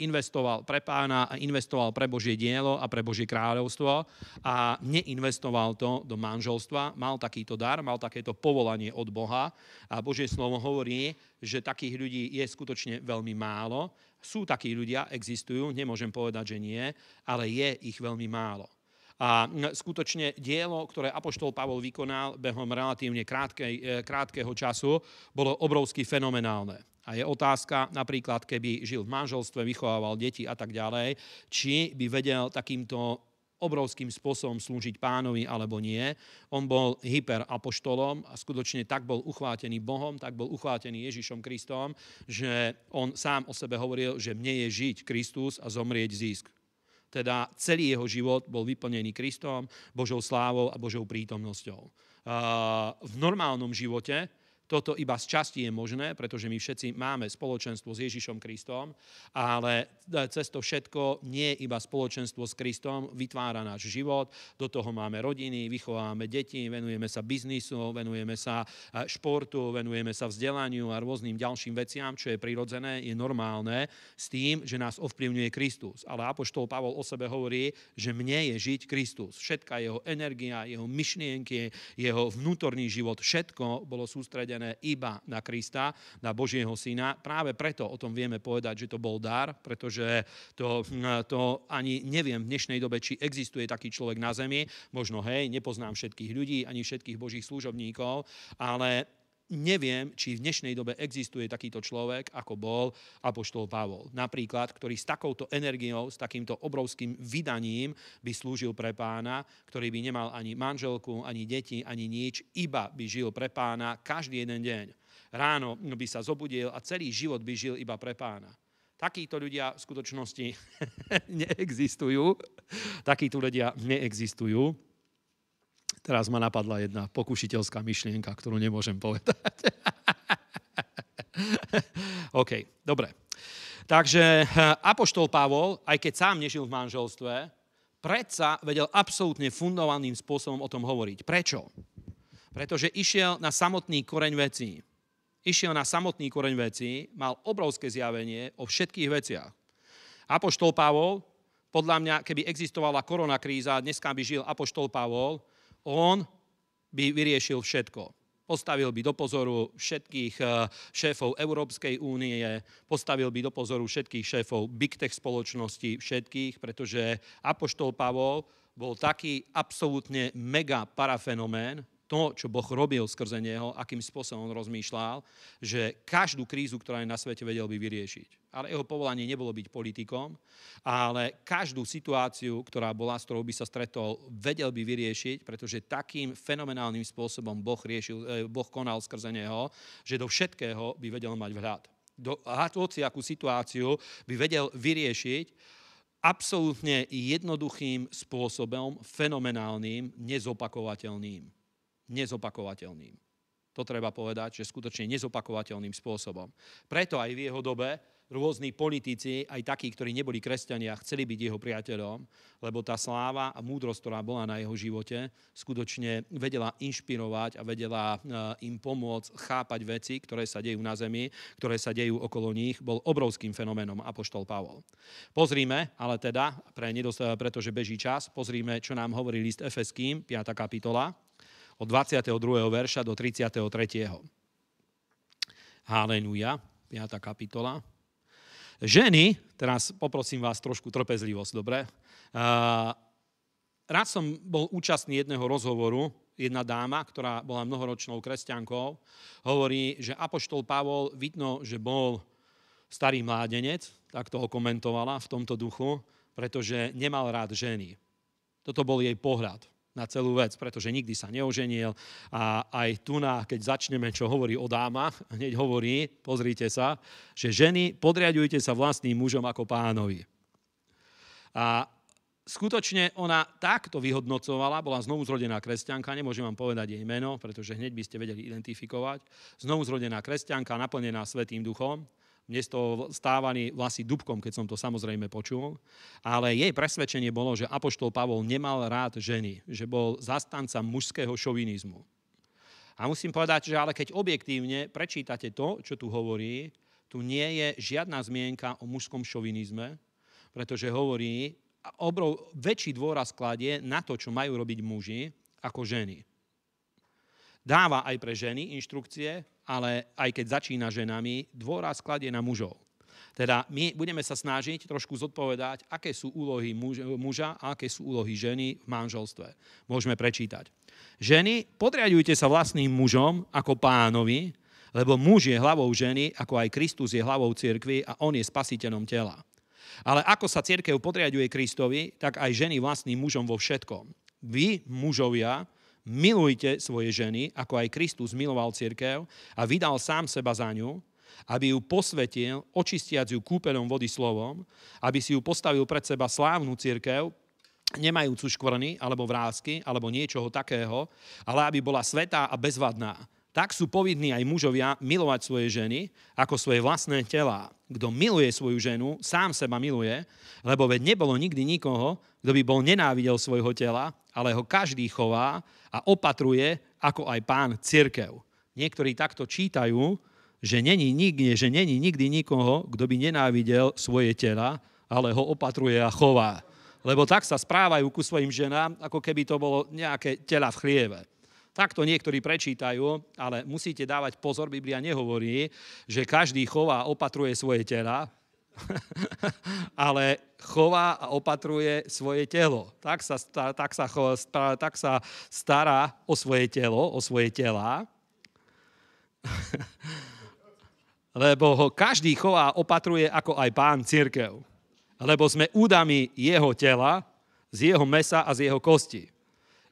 investoval pre pána a investoval pre Božie dielo a pre Božie kráľovstvo a neinvestoval to do manželstva. Mal takýto dar, mal takéto povolanie od Boha a Božie slovo hovorí, že takých ľudí je skutočne veľmi málo sú takí ľudia, existujú, nemôžem povedať, že nie, ale je ich veľmi málo. A skutočne dielo, ktoré Apoštol Pavol vykonal behom relatívne krátkej, e, krátkeho času, bolo obrovsky fenomenálne. A je otázka, napríklad, keby žil v manželstve, vychovával deti a tak ďalej, či by vedel takýmto obrovským spôsobom slúžiť pánovi alebo nie. On bol hyperapoštolom a skutočne tak bol uchvátený Bohom, tak bol uchvátený Ježišom Kristom, že on sám o sebe hovoril, že mne je žiť Kristus a zomrieť zisk. Teda celý jeho život bol vyplnený Kristom, Božou slávou a Božou prítomnosťou. V normálnom živote toto iba z časti je možné, pretože my všetci máme spoločenstvo s Ježišom Kristom, ale cez to všetko nie iba spoločenstvo s Kristom vytvára náš život, do toho máme rodiny, vychováme deti, venujeme sa biznisu, venujeme sa e, športu, venujeme sa vzdelaniu a rôznym ďalším veciam, čo je prirodzené, je normálne, s tým, že nás ovplyvňuje Kristus. Ale Apoštol Pavol o sebe hovorí, že mne je žiť Kristus. Všetka jeho energia, jeho myšlienky, jeho vnútorný život, všetko bolo sústredené obrátené iba na Krista, na Božieho syna. Práve preto o tom vieme povedať, že to bol dar, pretože to, to ani neviem v dnešnej dobe, či existuje taký človek na zemi. Možno, hej, nepoznám všetkých ľudí, ani všetkých Božích služobníkov, ale neviem, či v dnešnej dobe existuje takýto človek, ako bol apoštol Pavol. Napríklad, ktorý s takouto energiou, s takýmto obrovským vydaním by slúžil pre pána, ktorý by nemal ani manželku, ani deti, ani nič, iba by žil pre pána každý jeden deň. Ráno by sa zobudil a celý život by žil iba pre pána. Takíto ľudia v skutočnosti neexistujú. Takíto ľudia neexistujú. Teraz ma napadla jedna pokušiteľská myšlienka, ktorú nemôžem povedať. OK, dobre. Takže eh, Apoštol Pavol, aj keď sám nežil v manželstve, predsa vedel absolútne fundovaným spôsobom o tom hovoriť. Prečo? Pretože išiel na samotný koreň vecí. Išiel na samotný koreň vecí, mal obrovské zjavenie o všetkých veciach. Apoštol Pavol, podľa mňa, keby existovala koronakríza, dneska by žil Apoštol Pavol, on by vyriešil všetko. Postavil by do pozoru všetkých eh, šéfov Európskej únie, postavil by do pozoru všetkých šéfov big tech spoločností, všetkých, pretože Apoštol Pavol bol taký absolútne mega parafenomén, to, čo Boh robil skrze neho, akým spôsobom on rozmýšľal, že každú krízu, ktorá je na svete, vedel by vyriešiť. Ale jeho povolanie nebolo byť politikom, ale každú situáciu, ktorá bola, s ktorou by sa stretol, vedel by vyriešiť, pretože takým fenomenálnym spôsobom boh, riešil, eh, boh konal skrze neho, že do všetkého by vedel mať vhľad. Do hociakú situáciu by vedel vyriešiť, absolútne jednoduchým spôsobom, fenomenálnym, nezopakovateľným nezopakovateľným. To treba povedať, že skutočne nezopakovateľným spôsobom. Preto aj v jeho dobe rôzni politici, aj takí, ktorí neboli kresťania, chceli byť jeho priateľom, lebo tá sláva a múdrosť, ktorá bola na jeho živote, skutočne vedela inšpirovať a vedela e, im pomôcť chápať veci, ktoré sa dejú na zemi, ktoré sa dejú okolo nich, bol obrovským fenoménom Apoštol Pavol. Pozrime, ale teda, pre pretože beží čas, pozrime, čo nám hovorí list Efeským, 5. kapitola od 22. verša do 33. Halenuja, 5. kapitola. Ženy, teraz poprosím vás trošku trpezlivosť, dobre? Rád som bol účastný jedného rozhovoru, jedna dáma, ktorá bola mnohoročnou kresťankou, hovorí, že Apoštol Pavol vidno, že bol starý mládenec, tak to komentovala v tomto duchu, pretože nemal rád ženy. Toto bol jej pohľad na celú vec, pretože nikdy sa neoženil a aj tu, na, keď začneme, čo hovorí o dáma, hneď hovorí, pozrite sa, že ženy, podriadujte sa vlastným mužom ako pánovi. A skutočne ona takto vyhodnocovala, bola znovu zrodená kresťanka, nemôžem vám povedať jej meno, pretože hneď by ste vedeli identifikovať, Znovu zrodená kresťanka, naplnená Svetým duchom, mne z toho stávali vlasy dubkom, keď som to samozrejme počul. Ale jej presvedčenie bolo, že Apoštol Pavol nemal rád ženy, že bol zastanca mužského šovinizmu. A musím povedať, že ale keď objektívne prečítate to, čo tu hovorí, tu nie je žiadna zmienka o mužskom šovinizme, pretože hovorí, obrov, väčší dôraz kladie na to, čo majú robiť muži, ako ženy dáva aj pre ženy inštrukcie, ale aj keď začína ženami, dôraz kladie na mužov. Teda my budeme sa snažiť trošku zodpovedať, aké sú úlohy muža a aké sú úlohy ženy v manželstve. Môžeme prečítať. Ženy, podriadujte sa vlastným mužom ako pánovi, lebo muž je hlavou ženy, ako aj Kristus je hlavou cirkvy a on je spasiteľom tela. Ale ako sa cirkev podriaduje Kristovi, tak aj ženy vlastným mužom vo všetkom. Vy, mužovia, milujte svoje ženy, ako aj Kristus miloval cirkev a vydal sám seba za ňu, aby ju posvetil, očistiac ju kúpeľom vody slovom, aby si ju postavil pred seba slávnu cirkev, nemajúcu škvrny alebo vrázky alebo niečoho takého, ale aby bola svetá a bezvadná. Tak sú povinní aj mužovia milovať svoje ženy ako svoje vlastné tela. Kto miluje svoju ženu, sám seba miluje, lebo veď nebolo nikdy nikoho, kto by bol nenávidel svojho tela, ale ho každý chová a opatruje, ako aj pán cirkev. Niektorí takto čítajú, že není nikde, že není nikdy nikoho, kto by nenávidel svoje tela, ale ho opatruje a chová. Lebo tak sa správajú ku svojim ženám, ako keby to bolo nejaké tela v chlieve. Takto niektorí prečítajú, ale musíte dávať pozor, Biblia nehovorí, že každý chová opatruje svoje tela, ale chová a opatruje svoje telo. Tak sa, tak, sa, tak sa stará o svoje telo, o svoje tela. Lebo ho každý chová a opatruje ako aj pán církev. Lebo sme údami jeho tela, z jeho mesa a z jeho kosti.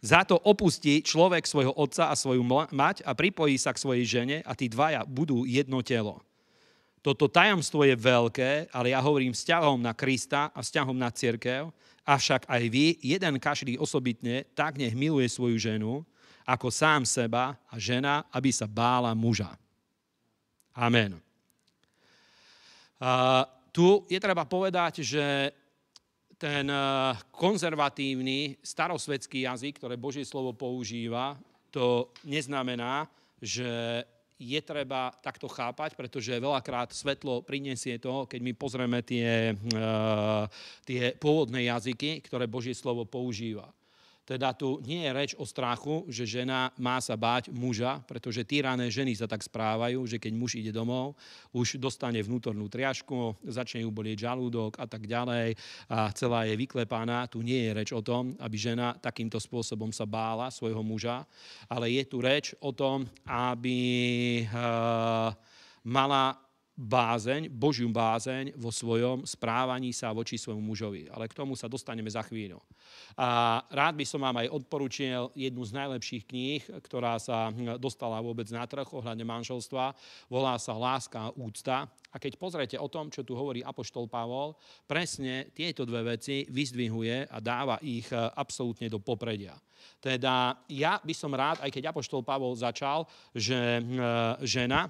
Za to opustí človek svojho otca a svoju mať a pripojí sa k svojej žene a tí dvaja budú jedno telo. Toto tajomstvo je veľké, ale ja hovorím vzťahom na Krista a vzťahom na církev. Avšak aj vy, jeden každý osobitne, tak nech miluje svoju ženu, ako sám seba a žena, aby sa bála muža. Amen. Uh, tu je treba povedať, že ten e, konzervatívny starosvedský jazyk, ktoré Božie slovo používa, to neznamená, že je treba takto chápať, pretože veľakrát svetlo prinesie to, keď my pozrieme tie, eh, tie pôvodné jazyky, ktoré Božie slovo používa. Teda tu nie je reč o strachu, že žena má sa báť muža, pretože týrané ženy sa tak správajú, že keď muž ide domov, už dostane vnútornú triažku, začne ju bolieť žalúdok a tak ďalej a celá je vyklepaná. Tu nie je reč o tom, aby žena takýmto spôsobom sa bála svojho muža, ale je tu reč o tom, aby eh, mala bázeň, Božiu bázeň vo svojom správaní sa voči svojmu mužovi. Ale k tomu sa dostaneme za chvíľu. A rád by som vám aj odporúčil jednu z najlepších kníh, ktorá sa hm, dostala vôbec na trh ohľadne manželstva. Volá sa Láska a úcta. A keď pozrete o tom, čo tu hovorí Apoštol Pavol, presne tieto dve veci vyzdvihuje a dáva ich e, absolútne do popredia. Teda ja by som rád, aj keď Apoštol Pavol začal, že hm, e, žena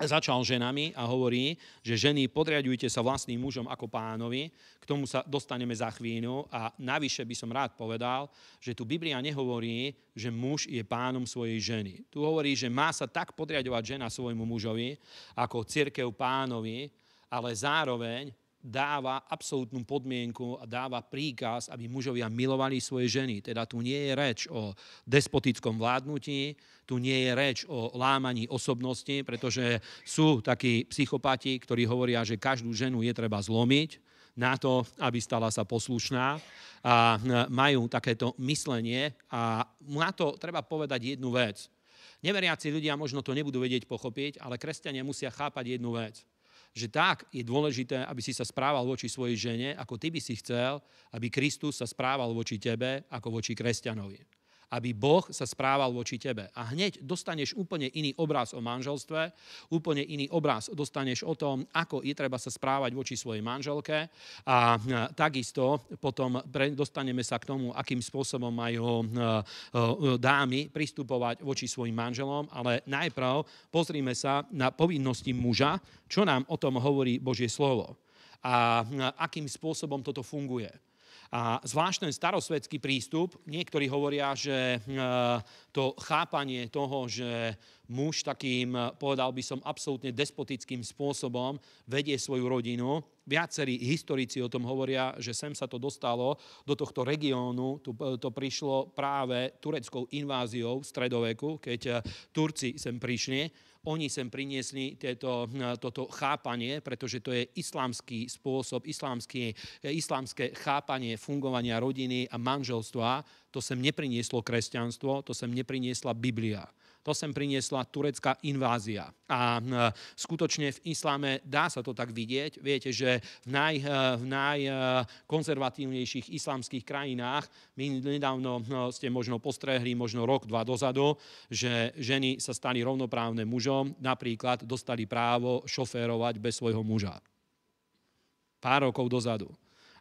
začal ženami a hovorí, že ženy podriadujte sa vlastným mužom ako pánovi, k tomu sa dostaneme za chvíľu a navyše by som rád povedal, že tu Biblia nehovorí, že muž je pánom svojej ženy. Tu hovorí, že má sa tak podriadovať žena svojmu mužovi, ako církev pánovi, ale zároveň dáva absolútnu podmienku a dáva príkaz, aby mužovia milovali svoje ženy. Teda tu nie je reč o despotickom vládnutí, tu nie je reč o lámaní osobnosti, pretože sú takí psychopati, ktorí hovoria, že každú ženu je treba zlomiť na to, aby stala sa poslušná a e, majú takéto myslenie a na to treba povedať jednu vec. Neveriaci ľudia možno to nebudú vedieť pochopiť, ale kresťania musia chápať jednu vec – že tak je dôležité, aby si sa správal voči svojej žene, ako ty by si chcel, aby Kristus sa správal voči tebe, ako voči kresťanovi aby Boh sa správal voči tebe. A hneď dostaneš úplne iný obraz o manželstve, úplne iný obraz dostaneš o tom, ako je treba sa správať voči svojej manželke a e, takisto potom dostaneme sa k tomu, akým spôsobom majú e, e, dámy pristupovať voči svojim manželom, ale najprv pozrime sa na povinnosti muža, čo nám o tom hovorí Božie slovo a akým spôsobom toto funguje. A zvlášť ten starosvedský prístup, niektorí hovoria, že e, to chápanie toho, že muž takým, povedal by som, absolútne despotickým spôsobom vedie svoju rodinu. Viacerí historici o tom hovoria, že sem sa to dostalo do tohto regiónu. E, to prišlo práve tureckou inváziou v stredoveku, keď e, Turci sem prišli oni sem priniesli tieto, eh, toto chápanie, pretože to je islamský spôsob, islamský, eh, islámske chápanie fungovania rodiny a manželstva. To sem neprinieslo kresťanstvo, to sem nepriniesla Biblia to sem priniesla turecká invázia. A e, skutočne v islame dá sa to tak vidieť. Viete, že v, naj, e, v najkonzervatívnejších e, islamských krajinách, my nedávno no, ste možno postrehli, možno rok, dva dozadu, že ženy sa stali rovnoprávne mužom, napríklad dostali právo šoférovať bez svojho muža. Pár rokov dozadu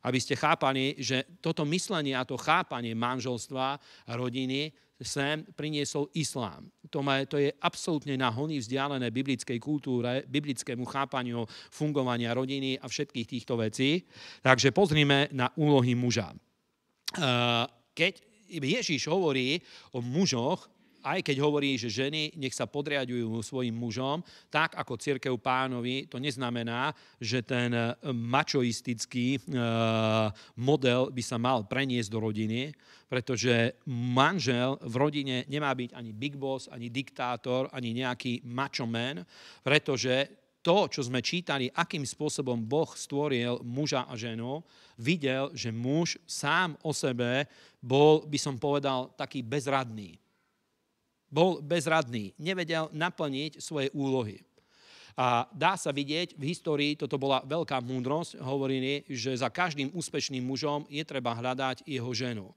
aby ste chápali, že toto myslenie a to chápanie manželstva, rodiny, sem priniesol islám. To, má, to je absolútne na hony vzdialené biblickej kultúre, biblickému chápaniu fungovania rodiny a všetkých týchto vecí. Takže pozrime na úlohy muža. Eh, keď Ježíš hovorí o mužoch, aj keď hovorí, že ženy nech sa podriadujú svojim mužom, tak ako církev pánovi, to neznamená, že ten eh, mačoistický eh, model by sa mal preniesť do rodiny, pretože manžel v rodine nemá byť ani big boss, ani diktátor, ani nejaký mačomen, pretože to, čo sme čítali, akým spôsobom Boh stvoril muža a ženu, videl, že muž sám o sebe bol, by som povedal, taký bezradný. Bol bezradný, nevedel naplniť svoje úlohy. A dá sa vidieť, v histórii toto bola veľká múdrosť, hovorí, že za každým úspešným mužom je treba hľadať jeho ženu.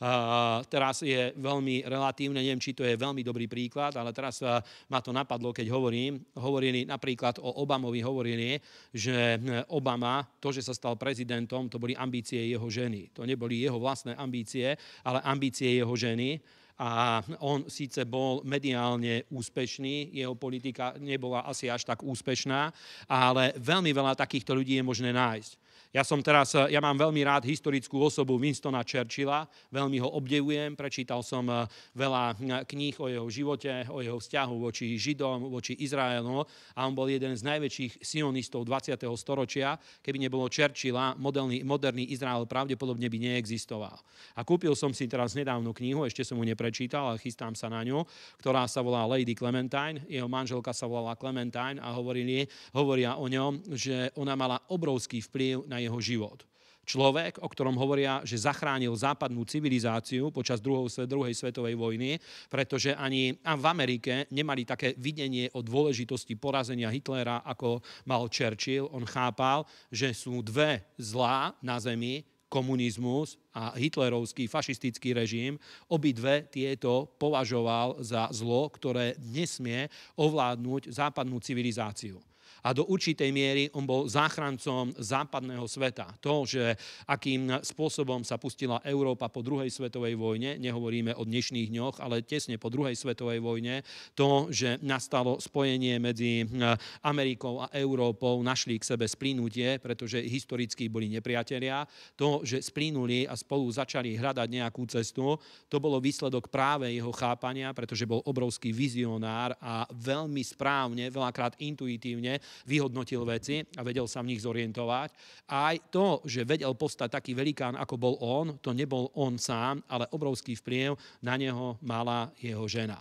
Uh, teraz je veľmi relatívne, neviem, či to je veľmi dobrý príklad, ale teraz uh, ma to napadlo, keď hovorím, hovorili napríklad o Obamovi, hovorili, že e, Obama, to, že sa stal prezidentom, to boli ambície jeho ženy. To neboli jeho vlastné ambície, ale ambície jeho ženy a on síce bol mediálne úspešný, jeho politika nebola asi až tak úspešná, ale veľmi veľa takýchto ľudí je možné nájsť. Ja som teraz, eh, ja mám veľmi rád historickú osobu Winstona Churchilla, veľmi ho obdivujem, prečítal som eh, veľa hm, kníh o jeho živote, o jeho vzťahu voči Židom, voči Izraelu a on bol jeden z najväčších sionistov 20. storočia. Keby nebolo Churchilla, moderný, moderný Izrael pravdepodobne by neexistoval. A kúpil som si teraz nedávnu knihu, ešte som ju neprečítal, ale chystám sa na ňu, ktorá sa volá Lady Clementine, jeho manželka sa volala Clementine a hovorili, hovoria o ňom, že ona mala obrovský vplyv na jeho život. Človek, o ktorom hovoria, že zachránil západnú civilizáciu počas druhej, druhej svetovej vojny, pretože ani v Amerike nemali také videnie o dôležitosti porazenia Hitlera, ako mal Churchill. On chápal, že sú dve zlá na Zemi, komunizmus a hitlerovský fašistický režim, obidve tieto považoval za zlo, ktoré nesmie ovládnuť západnú civilizáciu a do určitej miery on bol záchrancom západného sveta. To, že akým spôsobom sa pustila Európa po druhej svetovej vojne, nehovoríme o dnešných dňoch, ale tesne po druhej svetovej vojne, to, že nastalo spojenie medzi hm, Amerikou a Európou, našli k sebe splínutie, pretože historicky boli nepriatelia, to, že splínuli a spolu začali hľadať nejakú cestu, to bolo výsledok práve jeho chápania, pretože bol obrovský vizionár a veľmi správne, veľakrát intuitívne vyhodnotil veci a vedel sa v nich zorientovať. aj to, že vedel postať taký velikán, ako bol on, to nebol on sám, ale obrovský vplyv na neho mala jeho žena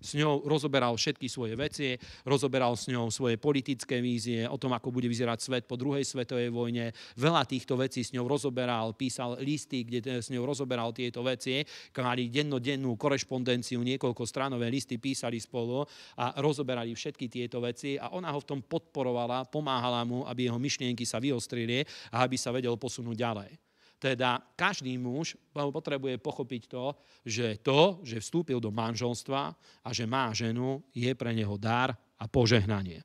s ňou rozoberal všetky svoje veci, rozoberal s ňou svoje politické vízie o tom, ako bude vyzerať svet po druhej svetovej vojne. Veľa týchto vecí s ňou rozoberal, písal listy, kde s ňou rozoberal tieto veci. Mali dennodennú korešpondenciu, niekoľko stranové listy písali spolu a rozoberali všetky tieto veci a ona ho v tom podporovala, pomáhala mu, aby jeho myšlienky sa vyostrili a aby sa vedel posunúť ďalej. Teda každý muž potrebuje pochopiť to, že to, že vstúpil do manželstva a že má ženu, je pre neho dar a požehnanie.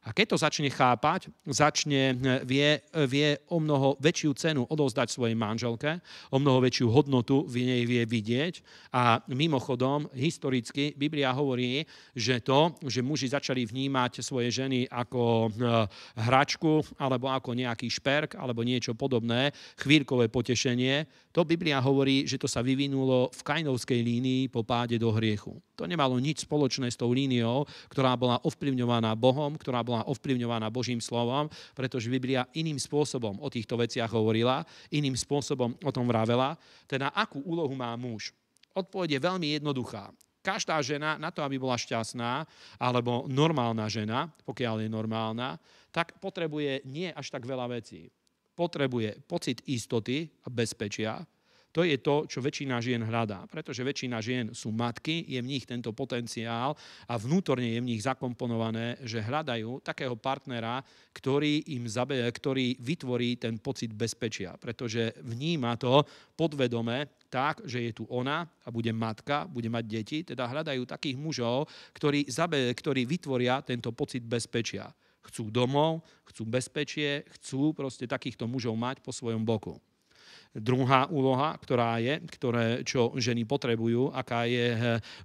A keď to začne chápať, začne, e, vie, e, vie o mnoho väčšiu cenu odovzdať svojej manželke, o mnoho väčšiu hodnotu v nej vie vidieť. A mimochodom, historicky, Biblia hovorí, že to, že muži začali vnímať svoje ženy ako e, hračku, alebo ako nejaký šperk, alebo niečo podobné, chvíľkové potešenie, to Biblia hovorí, že to sa vyvinulo v kajnovskej línii po páde do hriechu. To nemalo nič spoločné s tou líniou, ktorá bola ovplyvňovaná Bohom, ktorá bola ovplyvňovaná Božím slovom, pretože Biblia iným spôsobom o týchto veciach hovorila, iným spôsobom o tom vravela. Teda akú úlohu má muž? Odpoveď je veľmi jednoduchá. Každá žena na to, aby bola šťastná, alebo normálna žena, pokiaľ je normálna, tak potrebuje nie až tak veľa vecí. Potrebuje pocit istoty a bezpečia, to je to, čo väčšina žien hľadá, pretože väčšina žien sú matky, je v nich tento potenciál a vnútorne je v nich zakomponované, že hľadajú takého partnera, ktorý im zabe, ktorý vytvorí ten pocit bezpečia, pretože vníma to podvedome tak, že je tu ona a bude matka, bude mať deti, teda hľadajú takých mužov, ktorí, zabe, ktorí vytvoria tento pocit bezpečia. Chcú domov, chcú bezpečie, chcú proste takýchto mužov mať po svojom boku. Druhá úloha, ktorá je, ktoré, čo ženy potrebujú, aká je eh,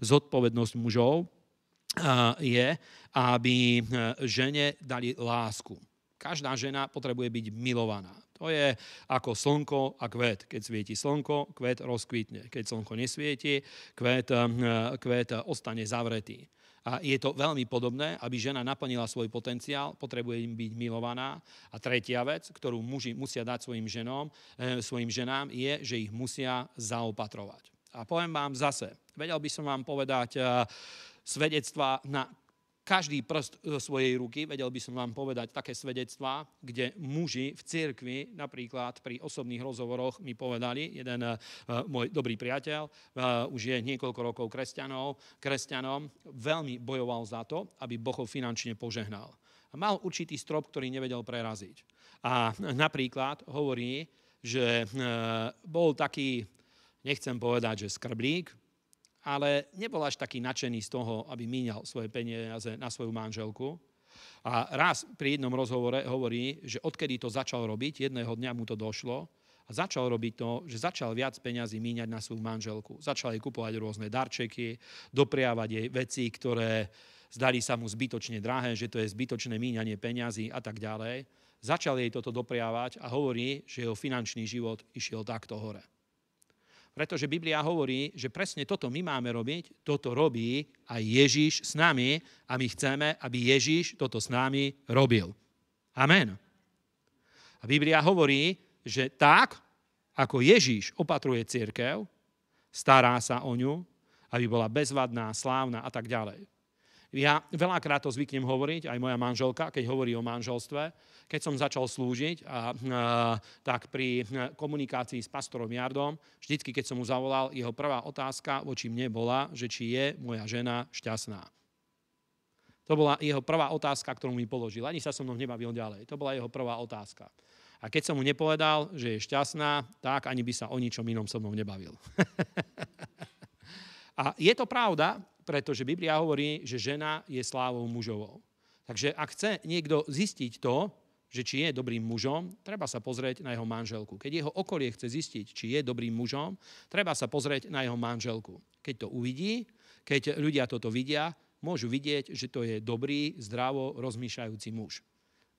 zodpovednosť mužov, eh, je, aby eh, žene dali lásku. Každá žena potrebuje byť milovaná. To je ako slnko a kvet. Keď svieti slnko, kvet rozkvitne. Keď slnko nesvieti, kvet, kvet ostane zavretý. A je to veľmi podobné, aby žena naplnila svoj potenciál, potrebuje im byť milovaná. A tretia vec, ktorú muži musia dať svojim, ženom, eh, svojim ženám, je, že ich musia zaopatrovať. A poviem vám zase, vedel by som vám povedať eh, svedectva na každý prst zo e, svojej ruky, vedel by som vám povedať také svedectvá, kde muži v cirkvi, napríklad pri osobných rozhovoroch mi povedali, jeden e, môj dobrý priateľ, e, už je niekoľko rokov kresťanov, kresťanom, veľmi bojoval za to, aby Boh ho finančne požehnal. Mal určitý strop, ktorý nevedel preraziť. A napríklad hovorí, že bol taký, nechcem povedať, že skrblík, ale nebol až taký nadšený z toho, aby míňal svoje peniaze na svoju manželku. A raz pri jednom rozhovore hovorí, že odkedy to začal robiť, jedného dňa mu to došlo, a začal robiť to, že začal viac peňazí míňať na svoju manželku. Začal jej kupovať rôzne darčeky, dopriavať jej veci, ktoré zdali sa mu zbytočne drahé, že to je zbytočné míňanie peňazí a tak ďalej. Začal jej toto dopriavať a hovorí, že jeho finančný život išiel takto hore. Pretože Biblia hovorí, že presne toto my máme robiť, toto robí aj Ježiš s nami a my chceme, aby Ježiš toto s nami robil. Amen. A Biblia hovorí, že tak, ako Ježiš opatruje církev, stará sa o ňu, aby bola bezvadná, slávna a tak ďalej. Ja veľakrát to zvyknem hovoriť, aj moja manželka, keď hovorí o manželstve, keď som začal slúžiť, a, a, tak pri e, komunikácii s pastorom Jardom, vždycky, keď som mu zavolal, jeho prvá otázka voči mne bola, že či je moja žena šťastná. To bola jeho prvá otázka, ktorú mi položil. Ani sa so mnou nebavil ďalej. To bola jeho prvá otázka. A keď som mu nepovedal, že je šťastná, tak ani by sa o ničom inom so mnou nebavil. a je to pravda, pretože Biblia hovorí, že žena je slávou mužovou. Takže ak chce niekto zistiť to, že či je dobrým mužom, treba sa pozrieť na jeho manželku. Keď jeho okolie chce zistiť, či je dobrým mužom, treba sa pozrieť na jeho manželku. Keď to uvidí, keď ľudia toto vidia, môžu vidieť, že to je dobrý, zdravo rozmýšľajúci muž.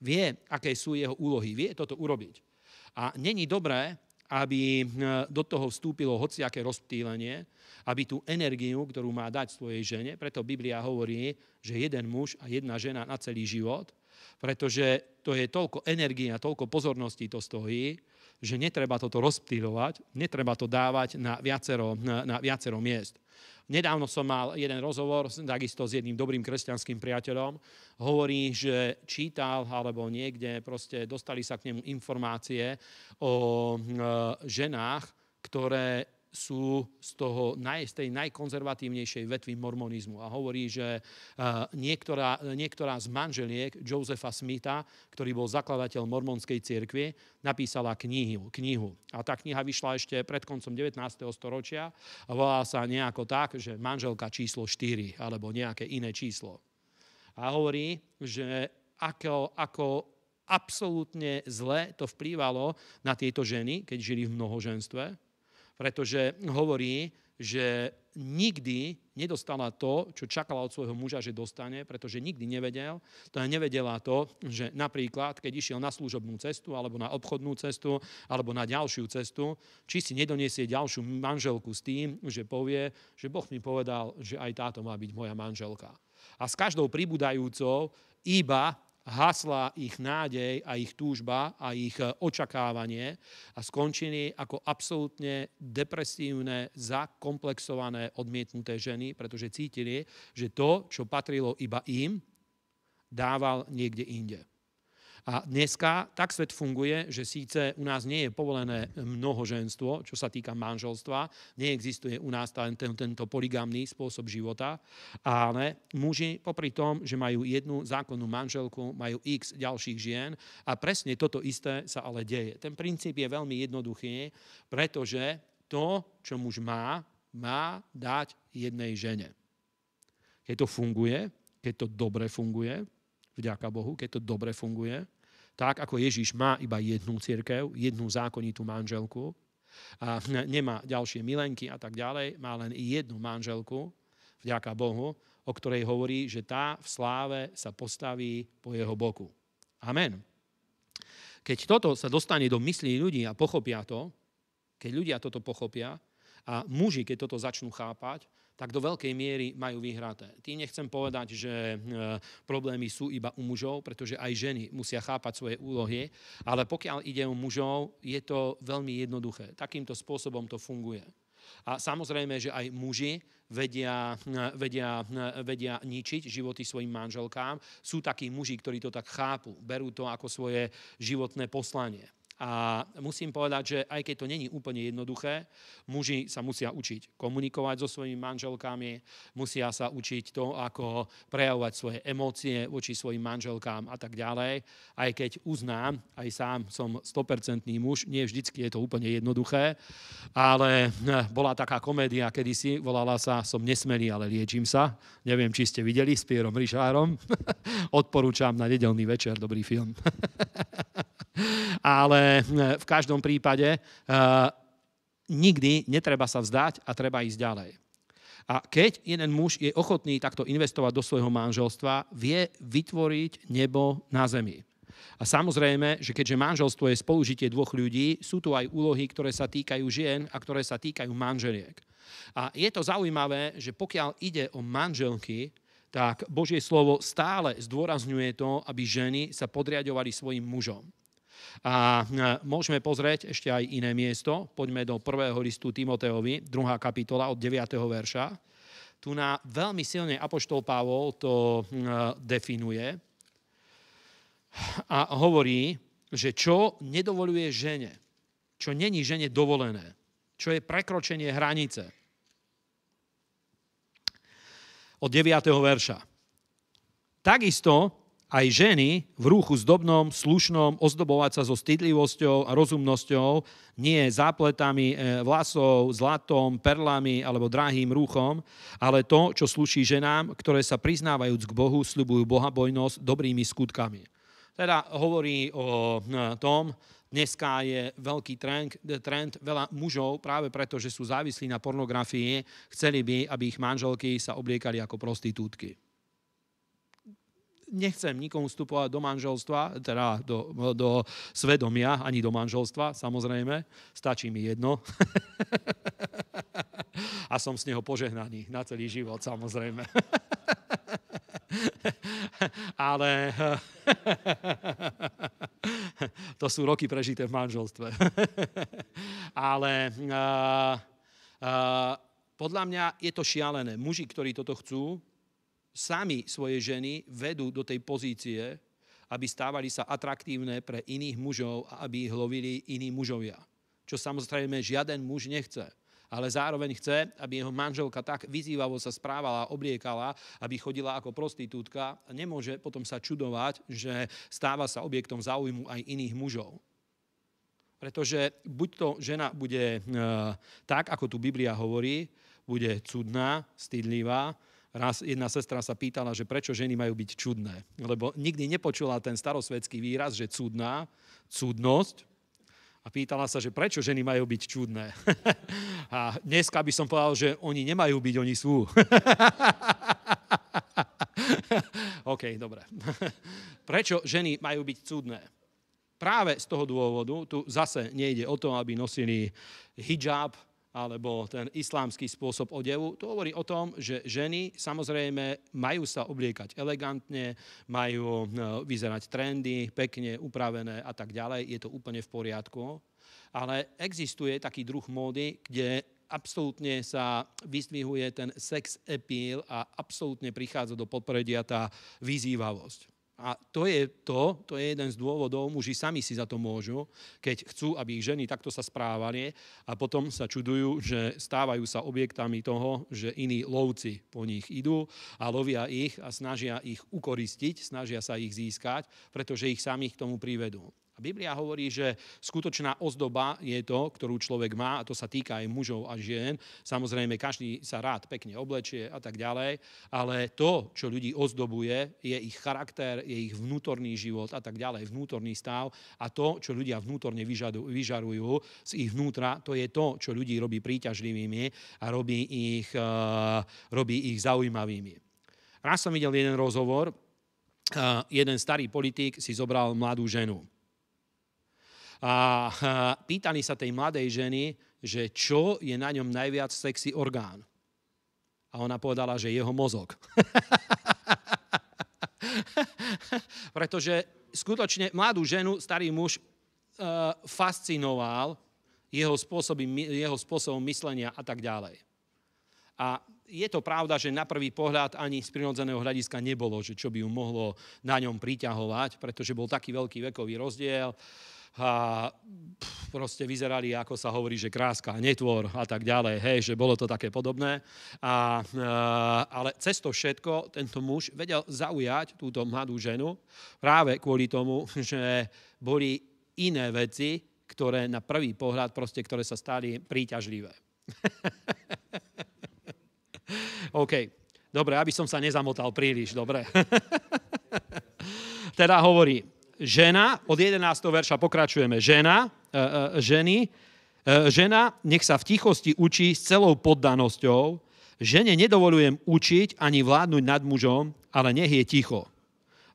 Vie, aké sú jeho úlohy, vie toto urobiť. A není dobré, aby e, do toho vstúpilo hociaké rozptýlenie, aby tú energiu, ktorú má dať svojej žene, preto Biblia hovorí, že jeden muž a jedna žena na celý život – pretože to je toľko energie a toľko pozorností to stojí, že netreba toto rozptýlovať, netreba to dávať na viacero, na, na viacero miest. Nedávno som mal jeden rozhovor takisto s jedným dobrým kresťanským priateľom. Hovorí, že čítal alebo niekde proste dostali sa k nemu informácie o e, ženách, ktoré sú z, toho, z tej najkonzervatívnejšej vetvy mormonizmu a hovorí, že e, niektorá, niektorá z manželiek Josefa Smitha, ktorý bol zakladateľ mormonskej cirkvi, napísala knihu, knihu. A tá kniha vyšla ešte pred koncom 19. storočia a volá sa nejako tak, že manželka číslo 4 alebo nejaké iné číslo. A hovorí, že ako, ako absolútne zle to vplývalo na tieto ženy, keď žili v mnohoženstve, pretože hovorí, že nikdy nedostala to, čo čakala od svojho muža, že dostane, pretože nikdy nevedel. To nevedela to, že napríklad, keď išiel na služobnú cestu, alebo na obchodnú cestu, alebo na ďalšiu cestu, či si nedoniesie ďalšiu manželku s tým, že povie, že Boh mi povedal, že aj táto má byť moja manželka. A s každou pribúdajúcou iba hasla ich nádej a ich túžba a ich e, očakávanie a skončili ako absolútne depresívne, zakomplexované, odmietnuté ženy, pretože cítili, že to, čo patrilo iba im, dával niekde inde. A dneska tak svet funguje, že síce u nás nie je povolené mnohoženstvo, čo sa týka manželstva, neexistuje u nás ten, tento poligamný spôsob života, ale muži popri tom, že majú jednu zákonnú manželku, majú x ďalších žien a presne toto isté sa ale deje. Ten princíp je veľmi jednoduchý, pretože to, čo muž má, má dať jednej žene. Keď to funguje, keď to dobre funguje, vďaka Bohu, keď to dobre funguje, tak ako Ježiš má iba jednu cirkev, jednu zákonitú manželku, a nemá ďalšie milenky a tak ďalej, má len jednu manželku, vďaka Bohu, o ktorej hovorí, že tá v sláve sa postaví po jeho boku. Amen. Keď toto sa dostane do myslí ľudí a pochopia to, keď ľudia toto pochopia a muži, keď toto začnú chápať, tak do veľkej miery majú vyhraté. Tým nechcem povedať, že e, problémy sú iba u mužov, pretože aj ženy musia chápať svoje úlohy, ale pokiaľ ide o mužov, je to veľmi jednoduché. Takýmto spôsobom to funguje. A samozrejme, že aj muži vedia, e, vedia, e, vedia ničiť životy svojim manželkám. Sú takí muži, ktorí to tak chápu, berú to ako svoje životné poslanie. A musím povedať, že aj keď to není úplne jednoduché, muži sa musia učiť komunikovať so svojimi manželkami, musia sa učiť to, ako prejavovať svoje emócie voči svojim manželkám a tak ďalej. Aj keď uznám, aj sám som 100% muž, nie vždycky je to úplne jednoduché, ale eh, bola taká komédia kedysi, volala sa Som nesmelý, ale liečím sa. Neviem, či ste videli s Pierom Rišárom. Odporúčam na nedelný večer, dobrý film. Ale eh, v každom prípade eh, nikdy netreba sa vzdať a treba ísť ďalej. A keď jeden muž je ochotný takto investovať do svojho manželstva, vie vytvoriť nebo na zemi. A samozrejme, že keďže manželstvo je spolužitie dvoch ľudí, sú tu aj úlohy, ktoré sa týkajú žien a ktoré sa týkajú manželiek. A je to zaujímavé, že pokiaľ ide o manželky, tak Božie slovo stále zdôrazňuje to, aby ženy sa podriadovali svojim mužom. A e, môžeme pozrieť ešte aj iné miesto. Poďme do prvého listu Timoteovi, 2. kapitola od 9. verša. Tu na veľmi silne Apoštol Pavol to e, definuje a hovorí, že čo nedovoluje žene, čo není žene dovolené, čo je prekročenie hranice. Od 9. verša. Takisto aj ženy v rúchu zdobnom, slušnom, ozdobovať sa so stydlivosťou a rozumnosťou, nie zápletami e, vlasov, zlatom, perlami alebo drahým rúchom, ale to, čo sluší ženám, ktoré sa priznávajúc k Bohu, sľubujú bohabojnosť dobrými skutkami. Teda hovorí o e, tom, Dneska je veľký trend, trend, veľa mužov práve preto, že sú závislí na pornografii, chceli by, aby ich manželky sa obliekali ako prostitútky nechcem nikomu vstupovať do manželstva, teda do, do svedomia, ani do manželstva, samozrejme. Stačí mi jedno. A som z neho požehnaný na celý život, samozrejme. Ale to sú roky prežité v manželstve. Ale uh, uh, podľa mňa je to šialené. Muži, ktorí toto chcú, sami svoje ženy vedú do tej pozície, aby stávali sa atraktívne pre iných mužov a aby ich lovili iní mužovia. Čo samozrejme žiaden muž nechce. Ale zároveň chce, aby jeho manželka tak vyzývavo sa správala, obliekala, aby chodila ako prostitútka a nemôže potom sa čudovať, že stáva sa objektom záujmu aj iných mužov. Pretože buď to žena bude e, tak, ako tu Biblia hovorí, bude cudná, stydlivá, Raz jedna sestra sa pýtala, že prečo ženy majú byť čudné. Lebo nikdy nepočula ten starosvedský výraz, že cudná, cudnosť. A pýtala sa, že prečo ženy majú byť čudné. a dneska by som povedal, že oni nemajú byť, oni sú. OK, dobre. prečo ženy majú byť cudné? Práve z toho dôvodu, tu zase nejde o to, aby nosili hijab, alebo ten islámsky spôsob odevu. To hovorí o tom, že ženy samozrejme majú sa obliekať elegantne, majú e, vyzerať trendy, pekne upravené a tak ďalej. Je to úplne v poriadku. Ale existuje taký druh módy, kde absolútne sa vystvihuje ten sex appeal a absolútne prichádza do podpredia tá vyzývavosť. A to je to, to je jeden z dôvodov, muži sami si za to môžu, keď chcú, aby ich ženy takto sa správali a potom sa čudujú, že stávajú sa objektami toho, že iní lovci po nich idú a lovia ich a snažia ich ukoristiť, snažia sa ich získať, pretože ich samých k tomu privedú. A Biblia hovorí, že skutočná ozdoba je to, ktorú človek má, a to sa týka aj mužov a žien. Samozrejme, každý sa rád pekne oblečie a tak ďalej, ale to, čo ľudí ozdobuje, je ich charakter, je ich vnútorný život a tak ďalej, vnútorný stav a to, čo ľudia vnútorne vyžarujú z ich vnútra, to je to, čo ľudí robí príťažlivými a robí ich, eh, robí ich zaujímavými. Raz som videl jeden rozhovor, eh, jeden starý politik si zobral mladú ženu a pýtali sa tej mladej ženy, že čo je na ňom najviac sexy orgán. A ona povedala, že jeho mozog. Pretože skutočne mladú ženu starý muž e, fascinoval jeho, spôsoby, jeho spôsobom myslenia a tak ďalej. A je to pravda, že na prvý pohľad ani z prirodzeného hľadiska nebolo, že čo by ju mohlo na ňom priťahovať, pretože bol taký veľký vekový rozdiel. Uh, a pff, proste vyzerali, ako sa hovorí, že kráska, netvor a tak ďalej, hej, že bolo to také podobné. A, e, ale cez to všetko tento muž vedel zaujať túto mladú ženu práve kvôli tomu, že boli iné veci, ktoré na prvý pohľad, proste, ktoré sa stali príťažlivé. OK, dobre, aby som sa nezamotal príliš, dobre. teda hovorím žena, od 11. verša pokračujeme, žena, e, e, ženy, e, žena nech sa v tichosti učí s celou poddanosťou, žene nedovolujem učiť ani vládnuť nad mužom, ale nech je ticho.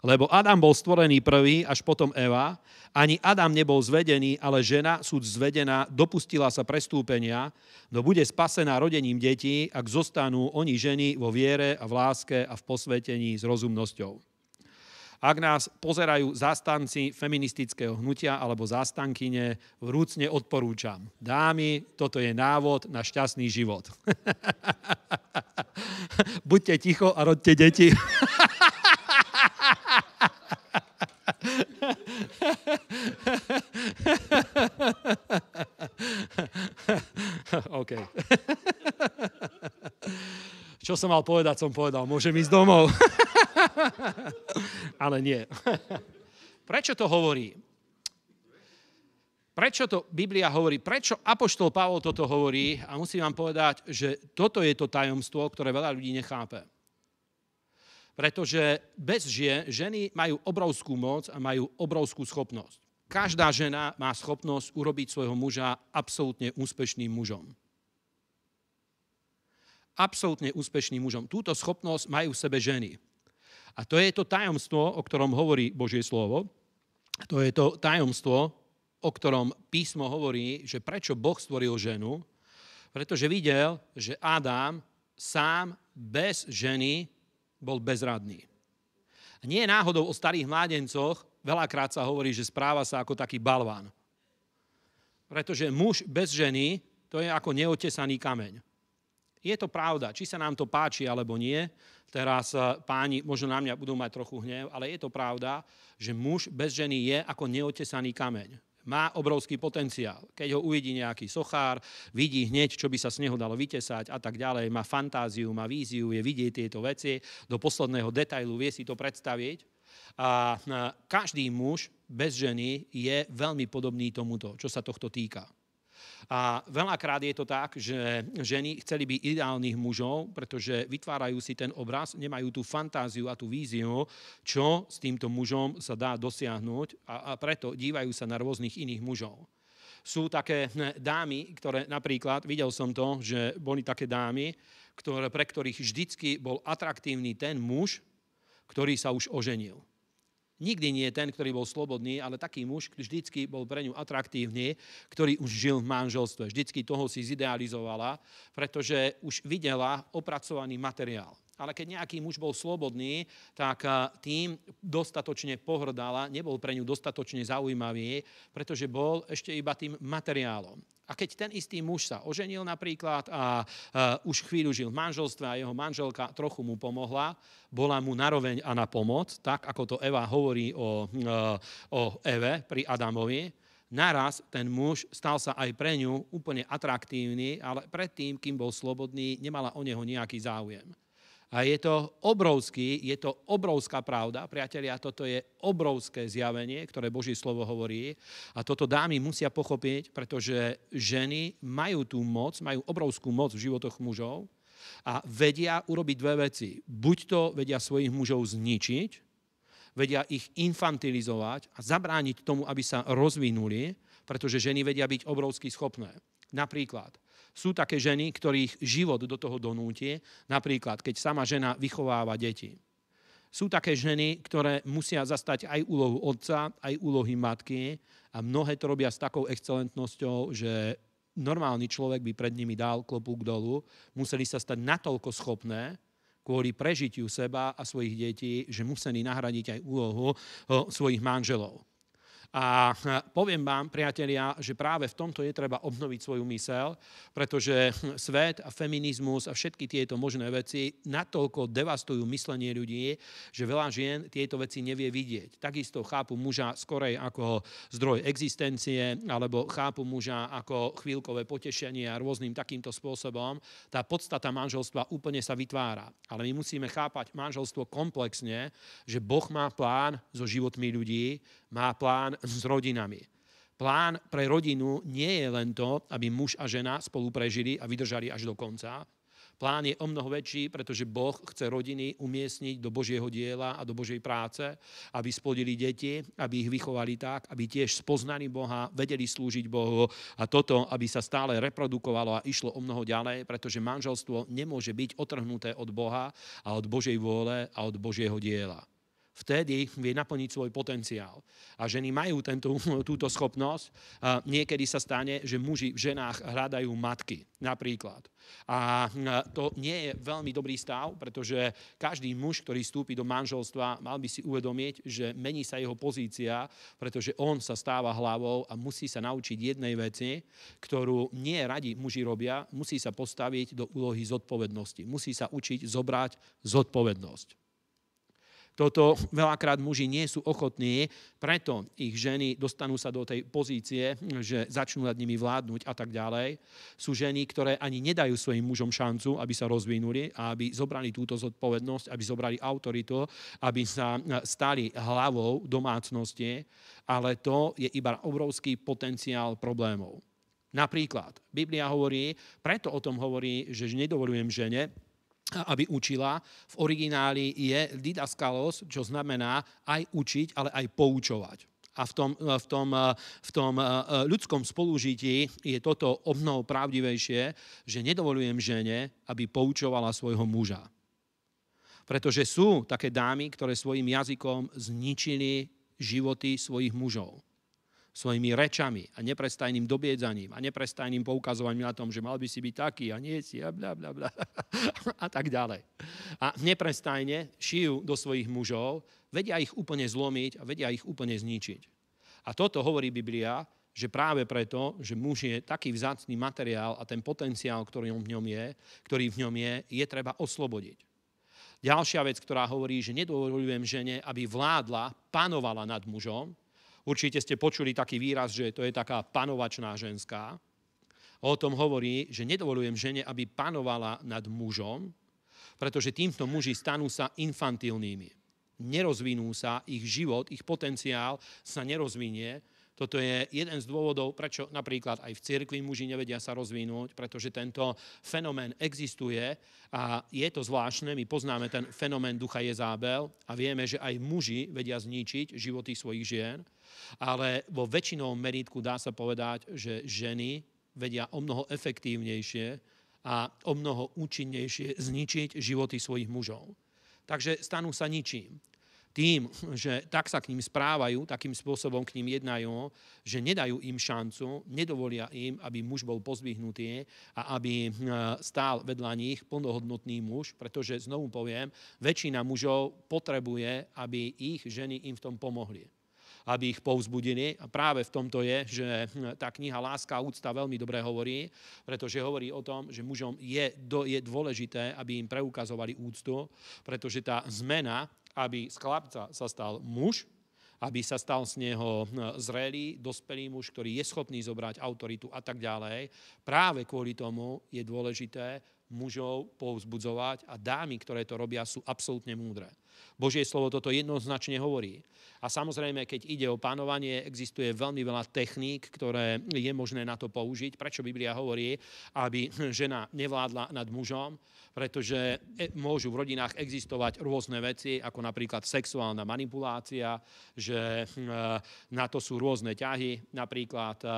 Lebo Adam bol stvorený prvý, až potom Eva. Ani Adam nebol zvedený, ale žena, súd zvedená, dopustila sa prestúpenia, no bude spasená rodením detí, ak zostanú oni ženy vo viere a v láske a v posvetení s rozumnosťou. Ak nás pozerajú zastanci feministického hnutia alebo zastankyne, vrúcne odporúčam. Dámy, toto je návod na šťastný život. Buďte ticho a rodte deti. OK. Čo som mal povedať, som povedal. Môžem ísť domov ale nie. Prečo to hovorí? Prečo to Biblia hovorí? Prečo Apoštol Pavol toto hovorí? A musím vám povedať, že toto je to tajomstvo, ktoré veľa ľudí nechápe. Pretože bez žien, ženy majú obrovskú moc a majú obrovskú schopnosť. Každá žena má schopnosť urobiť svojho muža absolútne úspešným mužom. Absolútne úspešným mužom. Túto schopnosť majú v sebe ženy. A to je to tajomstvo, o ktorom hovorí Božie slovo. To je to tajomstvo, o ktorom písmo hovorí, že prečo Boh stvoril ženu. Pretože videl, že Adam sám bez ženy bol bezradný. A nie je náhodou o starých mládencoch, veľakrát sa hovorí, že správa sa ako taký balván. Pretože muž bez ženy, to je ako neotesaný kameň. Je to pravda, či sa nám to páči alebo nie. Teraz eh, páni možno na mňa budú mať trochu hnev, ale je to pravda, že muž bez ženy je ako neotesaný kameň. Má obrovský potenciál. Keď ho uvidí nejaký sochár, vidí hneď, čo by sa z neho dalo vytesať a tak ďalej. Má fantáziu, má víziu, je vidieť tieto veci. Do posledného detailu vie si to predstaviť. A eh, každý muž bez ženy je veľmi podobný tomuto, čo sa tohto týka. A veľakrát je to tak, že ženy chceli byť ideálnych mužov, pretože vytvárajú si ten obraz, nemajú tú fantáziu a tú víziu, čo s týmto mužom sa dá dosiahnuť a, a preto dívajú sa na rôznych iných mužov sú také hm, dámy, ktoré napríklad, videl som to, že boli také dámy, ktoré, pre ktorých vždycky bol atraktívny ten muž, ktorý sa už oženil. Nikdy nie ten, ktorý bol slobodný, ale taký muž vždycky bol pre ňu atraktívny, ktorý už žil v manželstve. Vždycky toho si zidealizovala, pretože už videla opracovaný materiál. Ale keď nejaký muž bol slobodný, tak eh, tým dostatočne pohrdala, nebol pre ňu dostatočne zaujímavý, pretože bol ešte iba tým materiálom. A keď ten istý muž sa oženil napríklad a, eh, už chvíľu žil v manželstve a jeho manželka trochu mu pomohla, bola mu naroveň a na pomoc, tak ako to Eva hovorí o, eh, o Eve pri Adamovi, naraz ten muž stal sa aj pre ňu úplne atraktívny, ale predtým, kým bol slobodný, nemala o neho nejaký záujem. A je to obrovský, je to obrovská pravda, priatelia, toto je obrovské zjavenie, ktoré Boží slovo hovorí. A toto dámy musia pochopiť, pretože ženy majú tú moc, majú obrovskú moc v životoch mužov a vedia urobiť dve veci. Buď to vedia svojich mužov zničiť, vedia ich infantilizovať a zabrániť tomu, aby sa rozvinuli, pretože ženy vedia byť obrovsky schopné. Napríklad, sú také ženy, ktorých život do toho donúti, napríklad keď sama žena vychováva deti. Sú také ženy, ktoré musia zastať aj úlohu otca, aj úlohy matky a mnohé to robia s takou excelentnosťou, že normálny človek by pred nimi dal klopúk dolu. Museli sa stať natoľko schopné, kvôli prežitiu seba a svojich detí, že museli nahradiť aj úlohu eh, svojich manželov. A eh, poviem vám, priatelia, že práve v tomto je treba obnoviť svoju mysel, pretože svet a feminizmus a všetky tieto možné veci natoľko devastujú myslenie ľudí, že veľa žien tieto veci nevie vidieť. Takisto chápu muža skorej ako zdroj existencie, alebo chápu muža ako chvíľkové potešenie a rôznym takýmto spôsobom. Tá podstata manželstva úplne sa vytvára. Ale my musíme chápať manželstvo komplexne, že Boh má plán so životmi ľudí, má plán s rodinami. Plán pre rodinu nie je len to, aby muž a žena spolu prežili a vydržali až do konca. Plán je o mnoho väčší, pretože Boh chce rodiny umiestniť do Božieho diela a do Božej práce, aby splodili deti, aby ich vychovali tak, aby tiež spoznali Boha, vedeli slúžiť Bohu a toto, aby sa stále reprodukovalo a išlo o mnoho ďalej, pretože manželstvo nemôže byť otrhnuté od Boha a od Božej vôle a od Božieho diela vtedy vie naplniť svoj potenciál. A ženy majú tento, túto schopnosť. A niekedy sa stane, že muži v ženách hľadajú matky, napríklad. A to nie je veľmi dobrý stav, pretože každý muž, ktorý vstúpi do manželstva, mal by si uvedomiť, že mení sa jeho pozícia, pretože on sa stáva hlavou a musí sa naučiť jednej veci, ktorú nie radi muži robia, musí sa postaviť do úlohy zodpovednosti. Musí sa učiť zobrať zodpovednosť. Toto veľakrát muži nie sú ochotní, preto ich ženy dostanú sa do tej pozície, že začnú nad nimi vládnuť a tak ďalej. Sú ženy, ktoré ani nedajú svojim mužom šancu, aby sa rozvinuli a aby zobrali túto zodpovednosť, aby zobrali autoritu, aby sa e, stali hlavou domácnosti, ale to je iba obrovský potenciál problémov. Napríklad, Biblia hovorí, preto o tom hovorí, že nedovolujem žene, aby učila. V origináli je didaskalos, čo znamená aj učiť, ale aj poučovať. A v tom, v, tom, v tom eh, eh, ľudskom spolužití je toto o mnoho pravdivejšie, že nedovolujem žene, aby poučovala svojho muža. Pretože sú také dámy, ktoré svojim jazykom zničili životy svojich mužov svojimi rečami a neprestajným dobiedzaním a neprestajným poukazovaním na tom, že mal by si byť taký a nie si a bla bla bla a tak ďalej. A neprestajne šijú do svojich mužov, vedia ich úplne zlomiť a vedia ich úplne zničiť. A toto hovorí Biblia, že práve preto, že muž je taký vzácný materiál a ten potenciál, ktorý v ňom je, ktorý v ňom je, je treba oslobodiť. Ďalšia vec, ktorá hovorí, že nedovolujem žene, aby vládla, panovala nad mužom, Určite ste počuli taký výraz, že to je taká panovačná ženská. O tom hovorí, že nedovolujem žene, aby panovala nad mužom, pretože týmto muži stanú sa infantilnými. Nerozvinú sa, ich život, ich potenciál sa nerozvinie toto je jeden z dôvodov, prečo napríklad aj v cirkvi muži nevedia sa rozvinúť, pretože tento fenomén existuje a je to zvláštne. My poznáme ten fenomén ducha Jezábel a vieme, že aj muži vedia zničiť životy svojich žien, ale vo väčšinou meritku dá sa povedať, že ženy vedia o mnoho efektívnejšie a o mnoho účinnejšie zničiť životy svojich mužov. Takže stanú sa ničím tým, že tak sa k ním správajú, takým spôsobom k ním jednajú, že nedajú im šancu, nedovolia im, aby muž bol pozvihnutý a aby hm, stál vedľa nich plnohodnotný muž, pretože znovu poviem, väčšina mužov potrebuje, aby ich ženy im v tom pomohli aby ich povzbudili. A práve v tomto je, že hm, tá kniha Láska a úcta veľmi dobre hovorí, pretože hovorí o tom, že mužom je, do, je dôležité, aby im preukazovali úctu, pretože tá zmena aby z chlapca sa stal muž, aby sa stal z neho e, zrelý, dospelý muž, ktorý je schopný zobrať autoritu a tak ďalej. Práve kvôli tomu je dôležité mužov povzbudzovať a dámy, ktoré to robia, sú absolútne múdre. Božie slovo toto jednoznačne hovorí. A samozrejme, keď ide o panovanie, existuje veľmi veľa techník, ktoré je možné na to použiť. Prečo Biblia hovorí, aby žena nevládla nad mužom? Pretože e, môžu v rodinách existovať rôzne veci, ako napríklad sexuálna manipulácia, že hm, e, na to sú rôzne ťahy. Napríklad e,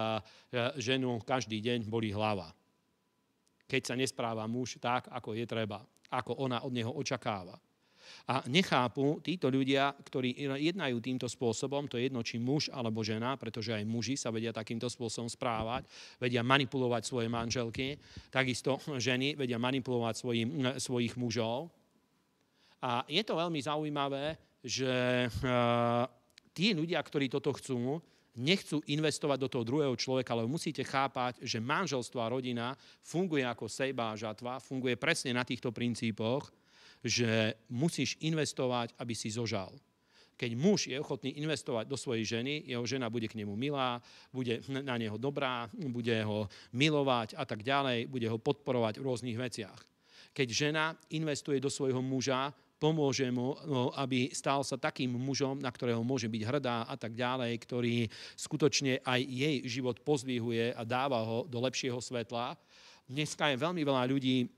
ženu každý deň boli hlava keď sa nespráva muž tak, ako je treba, ako ona od neho očakáva. A nechápu títo ľudia, ktorí jednajú týmto spôsobom, to je jedno, či muž alebo žena, pretože aj muži sa vedia takýmto spôsobom správať, vedia manipulovať svoje manželky, takisto ženy vedia manipulovať svojim, svojich mužov. A je to veľmi zaujímavé, že eh, tí ľudia, ktorí toto chcú, nechcú investovať do toho druhého človeka, lebo musíte chápať, že manželstvo a rodina funguje ako sejba a žatva, funguje presne na týchto princípoch, že musíš investovať, aby si zožal. Keď muž je ochotný investovať do svojej ženy, jeho žena bude k nemu milá, bude na neho dobrá, bude ho milovať a tak ďalej, bude ho podporovať v rôznych veciach. Keď žena investuje do svojho muža, pomôže mu, no, aby stal sa takým mužom, na ktorého môže byť hrdá a tak ďalej, ktorý skutočne aj jej život pozdvihuje a dáva ho do lepšieho svetla. Dneska je veľmi veľa ľudí,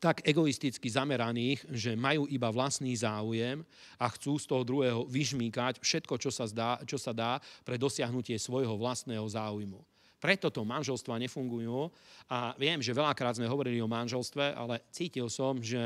tak egoisticky zameraných, že majú iba vlastný záujem a chcú z toho druhého vyžmýkať všetko, čo sa, zdá, čo sa dá pre dosiahnutie svojho vlastného záujmu. Preto to manželstva nefungujú. A viem, že veľakrát sme hovorili o manželstve, ale cítil som, že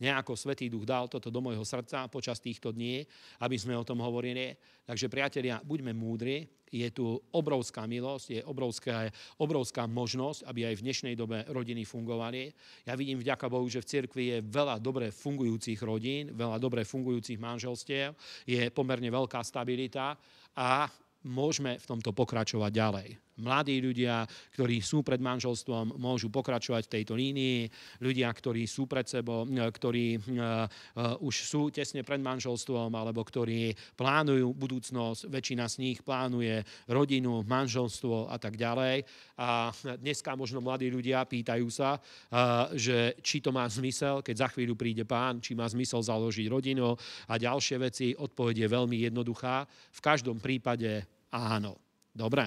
nejako Svetý Duch dal toto do môjho srdca počas týchto dní, aby sme o tom hovorili. Takže priatelia, buďme múdri, je tu obrovská milosť, je obrovská, obrovská možnosť, aby aj v dnešnej dobe rodiny fungovali. Ja vidím vďaka Bohu, že v cirkvi je veľa dobre fungujúcich rodín, veľa dobre fungujúcich manželstiev, je pomerne veľká stabilita a môžeme v tomto pokračovať ďalej mladí ľudia, ktorí sú pred manželstvom, môžu pokračovať v tejto línii. Ľudia, ktorí sú pred sebou, ktorí e, e, už sú tesne pred manželstvom alebo ktorí plánujú budúcnosť, väčšina z nich plánuje rodinu, manželstvo a tak ďalej. A dneska možno mladí ľudia pýtajú sa, e, že či to má zmysel, keď za chvíľu príde pán, či má zmysel založiť rodinu a ďalšie veci. Odpoveď je veľmi jednoduchá. V každom prípade áno. Dobre.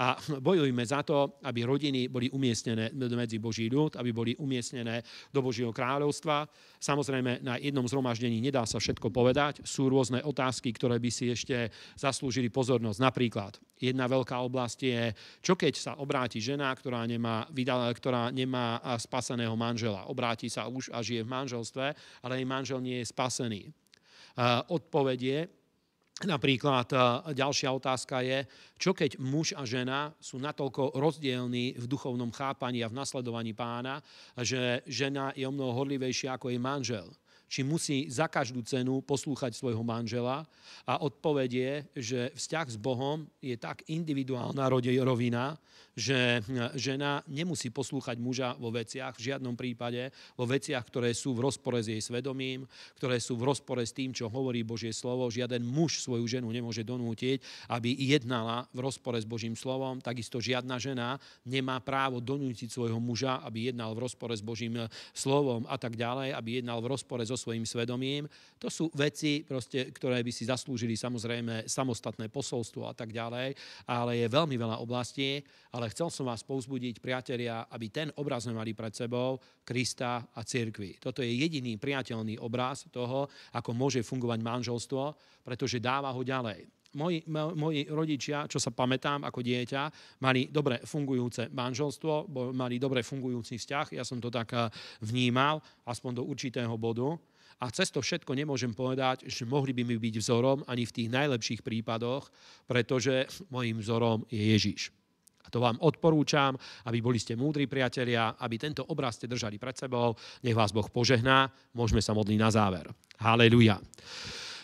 A bojujme za to, aby rodiny boli umiestnené medzi Boží ľud, aby boli umiestnené do Božieho kráľovstva. Samozrejme, na jednom zhromaždení nedá sa všetko povedať. Sú rôzne otázky, ktoré by si ešte zaslúžili pozornosť. Napríklad, jedna veľká oblasť je, čo keď sa obráti žena, ktorá nemá, ktorá nemá spaseného manžela. Obráti sa už a žije v manželstve, ale jej manžel nie je spasený. Odpovedie Napríklad e, ďalšia otázka je, čo keď muž a žena sú natoľko rozdielní v duchovnom chápaní a v nasledovaní pána, že žena je o mnoho horlivejšia ako jej manžel. Či musí za každú cenu poslúchať svojho manžela a odpovedie, že vzťah s Bohom je tak individuálna rovina, že eh, žena nemusí poslúchať muža vo veciach, v žiadnom prípade, vo veciach, ktoré sú v rozpore s jej svedomím, ktoré sú v rozpore s tým, čo hovorí Božie slovo. Žiaden muž svoju ženu nemôže donútiť, aby jednala v rozpore s Božím slovom. Takisto žiadna žena nemá právo donútiť svojho muža, aby jednal v rozpore s Božím eh, slovom a tak ďalej, aby jednal v rozpore so svojím svedomím. To sú veci, proste, ktoré by si zaslúžili samozrejme samostatné posolstvo a tak ďalej, ale je veľmi veľa oblastí, ale ale chcel som vás pouzbudiť priatelia, aby ten obraz sme mali pred sebou Krista a cirkvi. Toto je jediný priateľný obraz toho, ako môže fungovať manželstvo, pretože dáva ho ďalej. Moji, moji rodičia, čo sa pamätám ako dieťa, mali dobre fungujúce manželstvo, mali dobre fungujúci vzťah, ja som to tak eh, vnímal, aspoň do určitého bodu. A cez to všetko nemôžem povedať, že mohli by mi byť vzorom ani v tých najlepších prípadoch, pretože mojim vzorom je Ježiš. A to vám odporúčam, aby boli ste múdri priatelia, aby tento obraz ste držali pred sebou. Nech vás Boh požehná. Môžeme sa modliť na záver. Haleluja.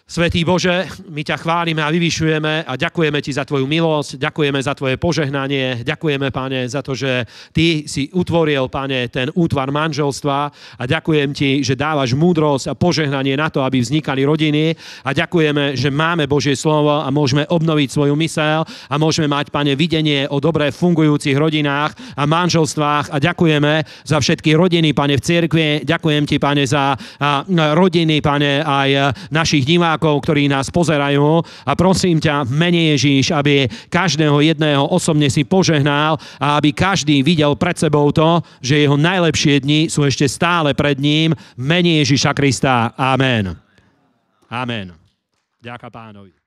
Svetý Bože, my ťa chválime a vyvyšujeme a ďakujeme ti za tvoju milosť, ďakujeme za tvoje požehnanie, ďakujeme, pane, za to, že ty si utvoril, pane, ten útvar manželstva a ďakujem ti, že dávaš múdrosť a požehnanie na to, aby vznikali rodiny a ďakujeme, že máme Božie slovo a môžeme obnoviť svoju mysel a môžeme mať, pane, videnie o dobre fungujúcich rodinách a manželstvách a ďakujeme za všetky rodiny, pane, v cirkvi, ďakujem ti, pane, za rodiny, pane, aj našich divákov, divákov, ktorí nás pozerajú a prosím ťa mene Ježíš, aby každého jedného osobne si požehnal a aby každý videl pred sebou to, že jeho najlepšie dni sú ešte stále pred ním. mene Ježíša Krista. Amen. Amen. Ďaká pánovi.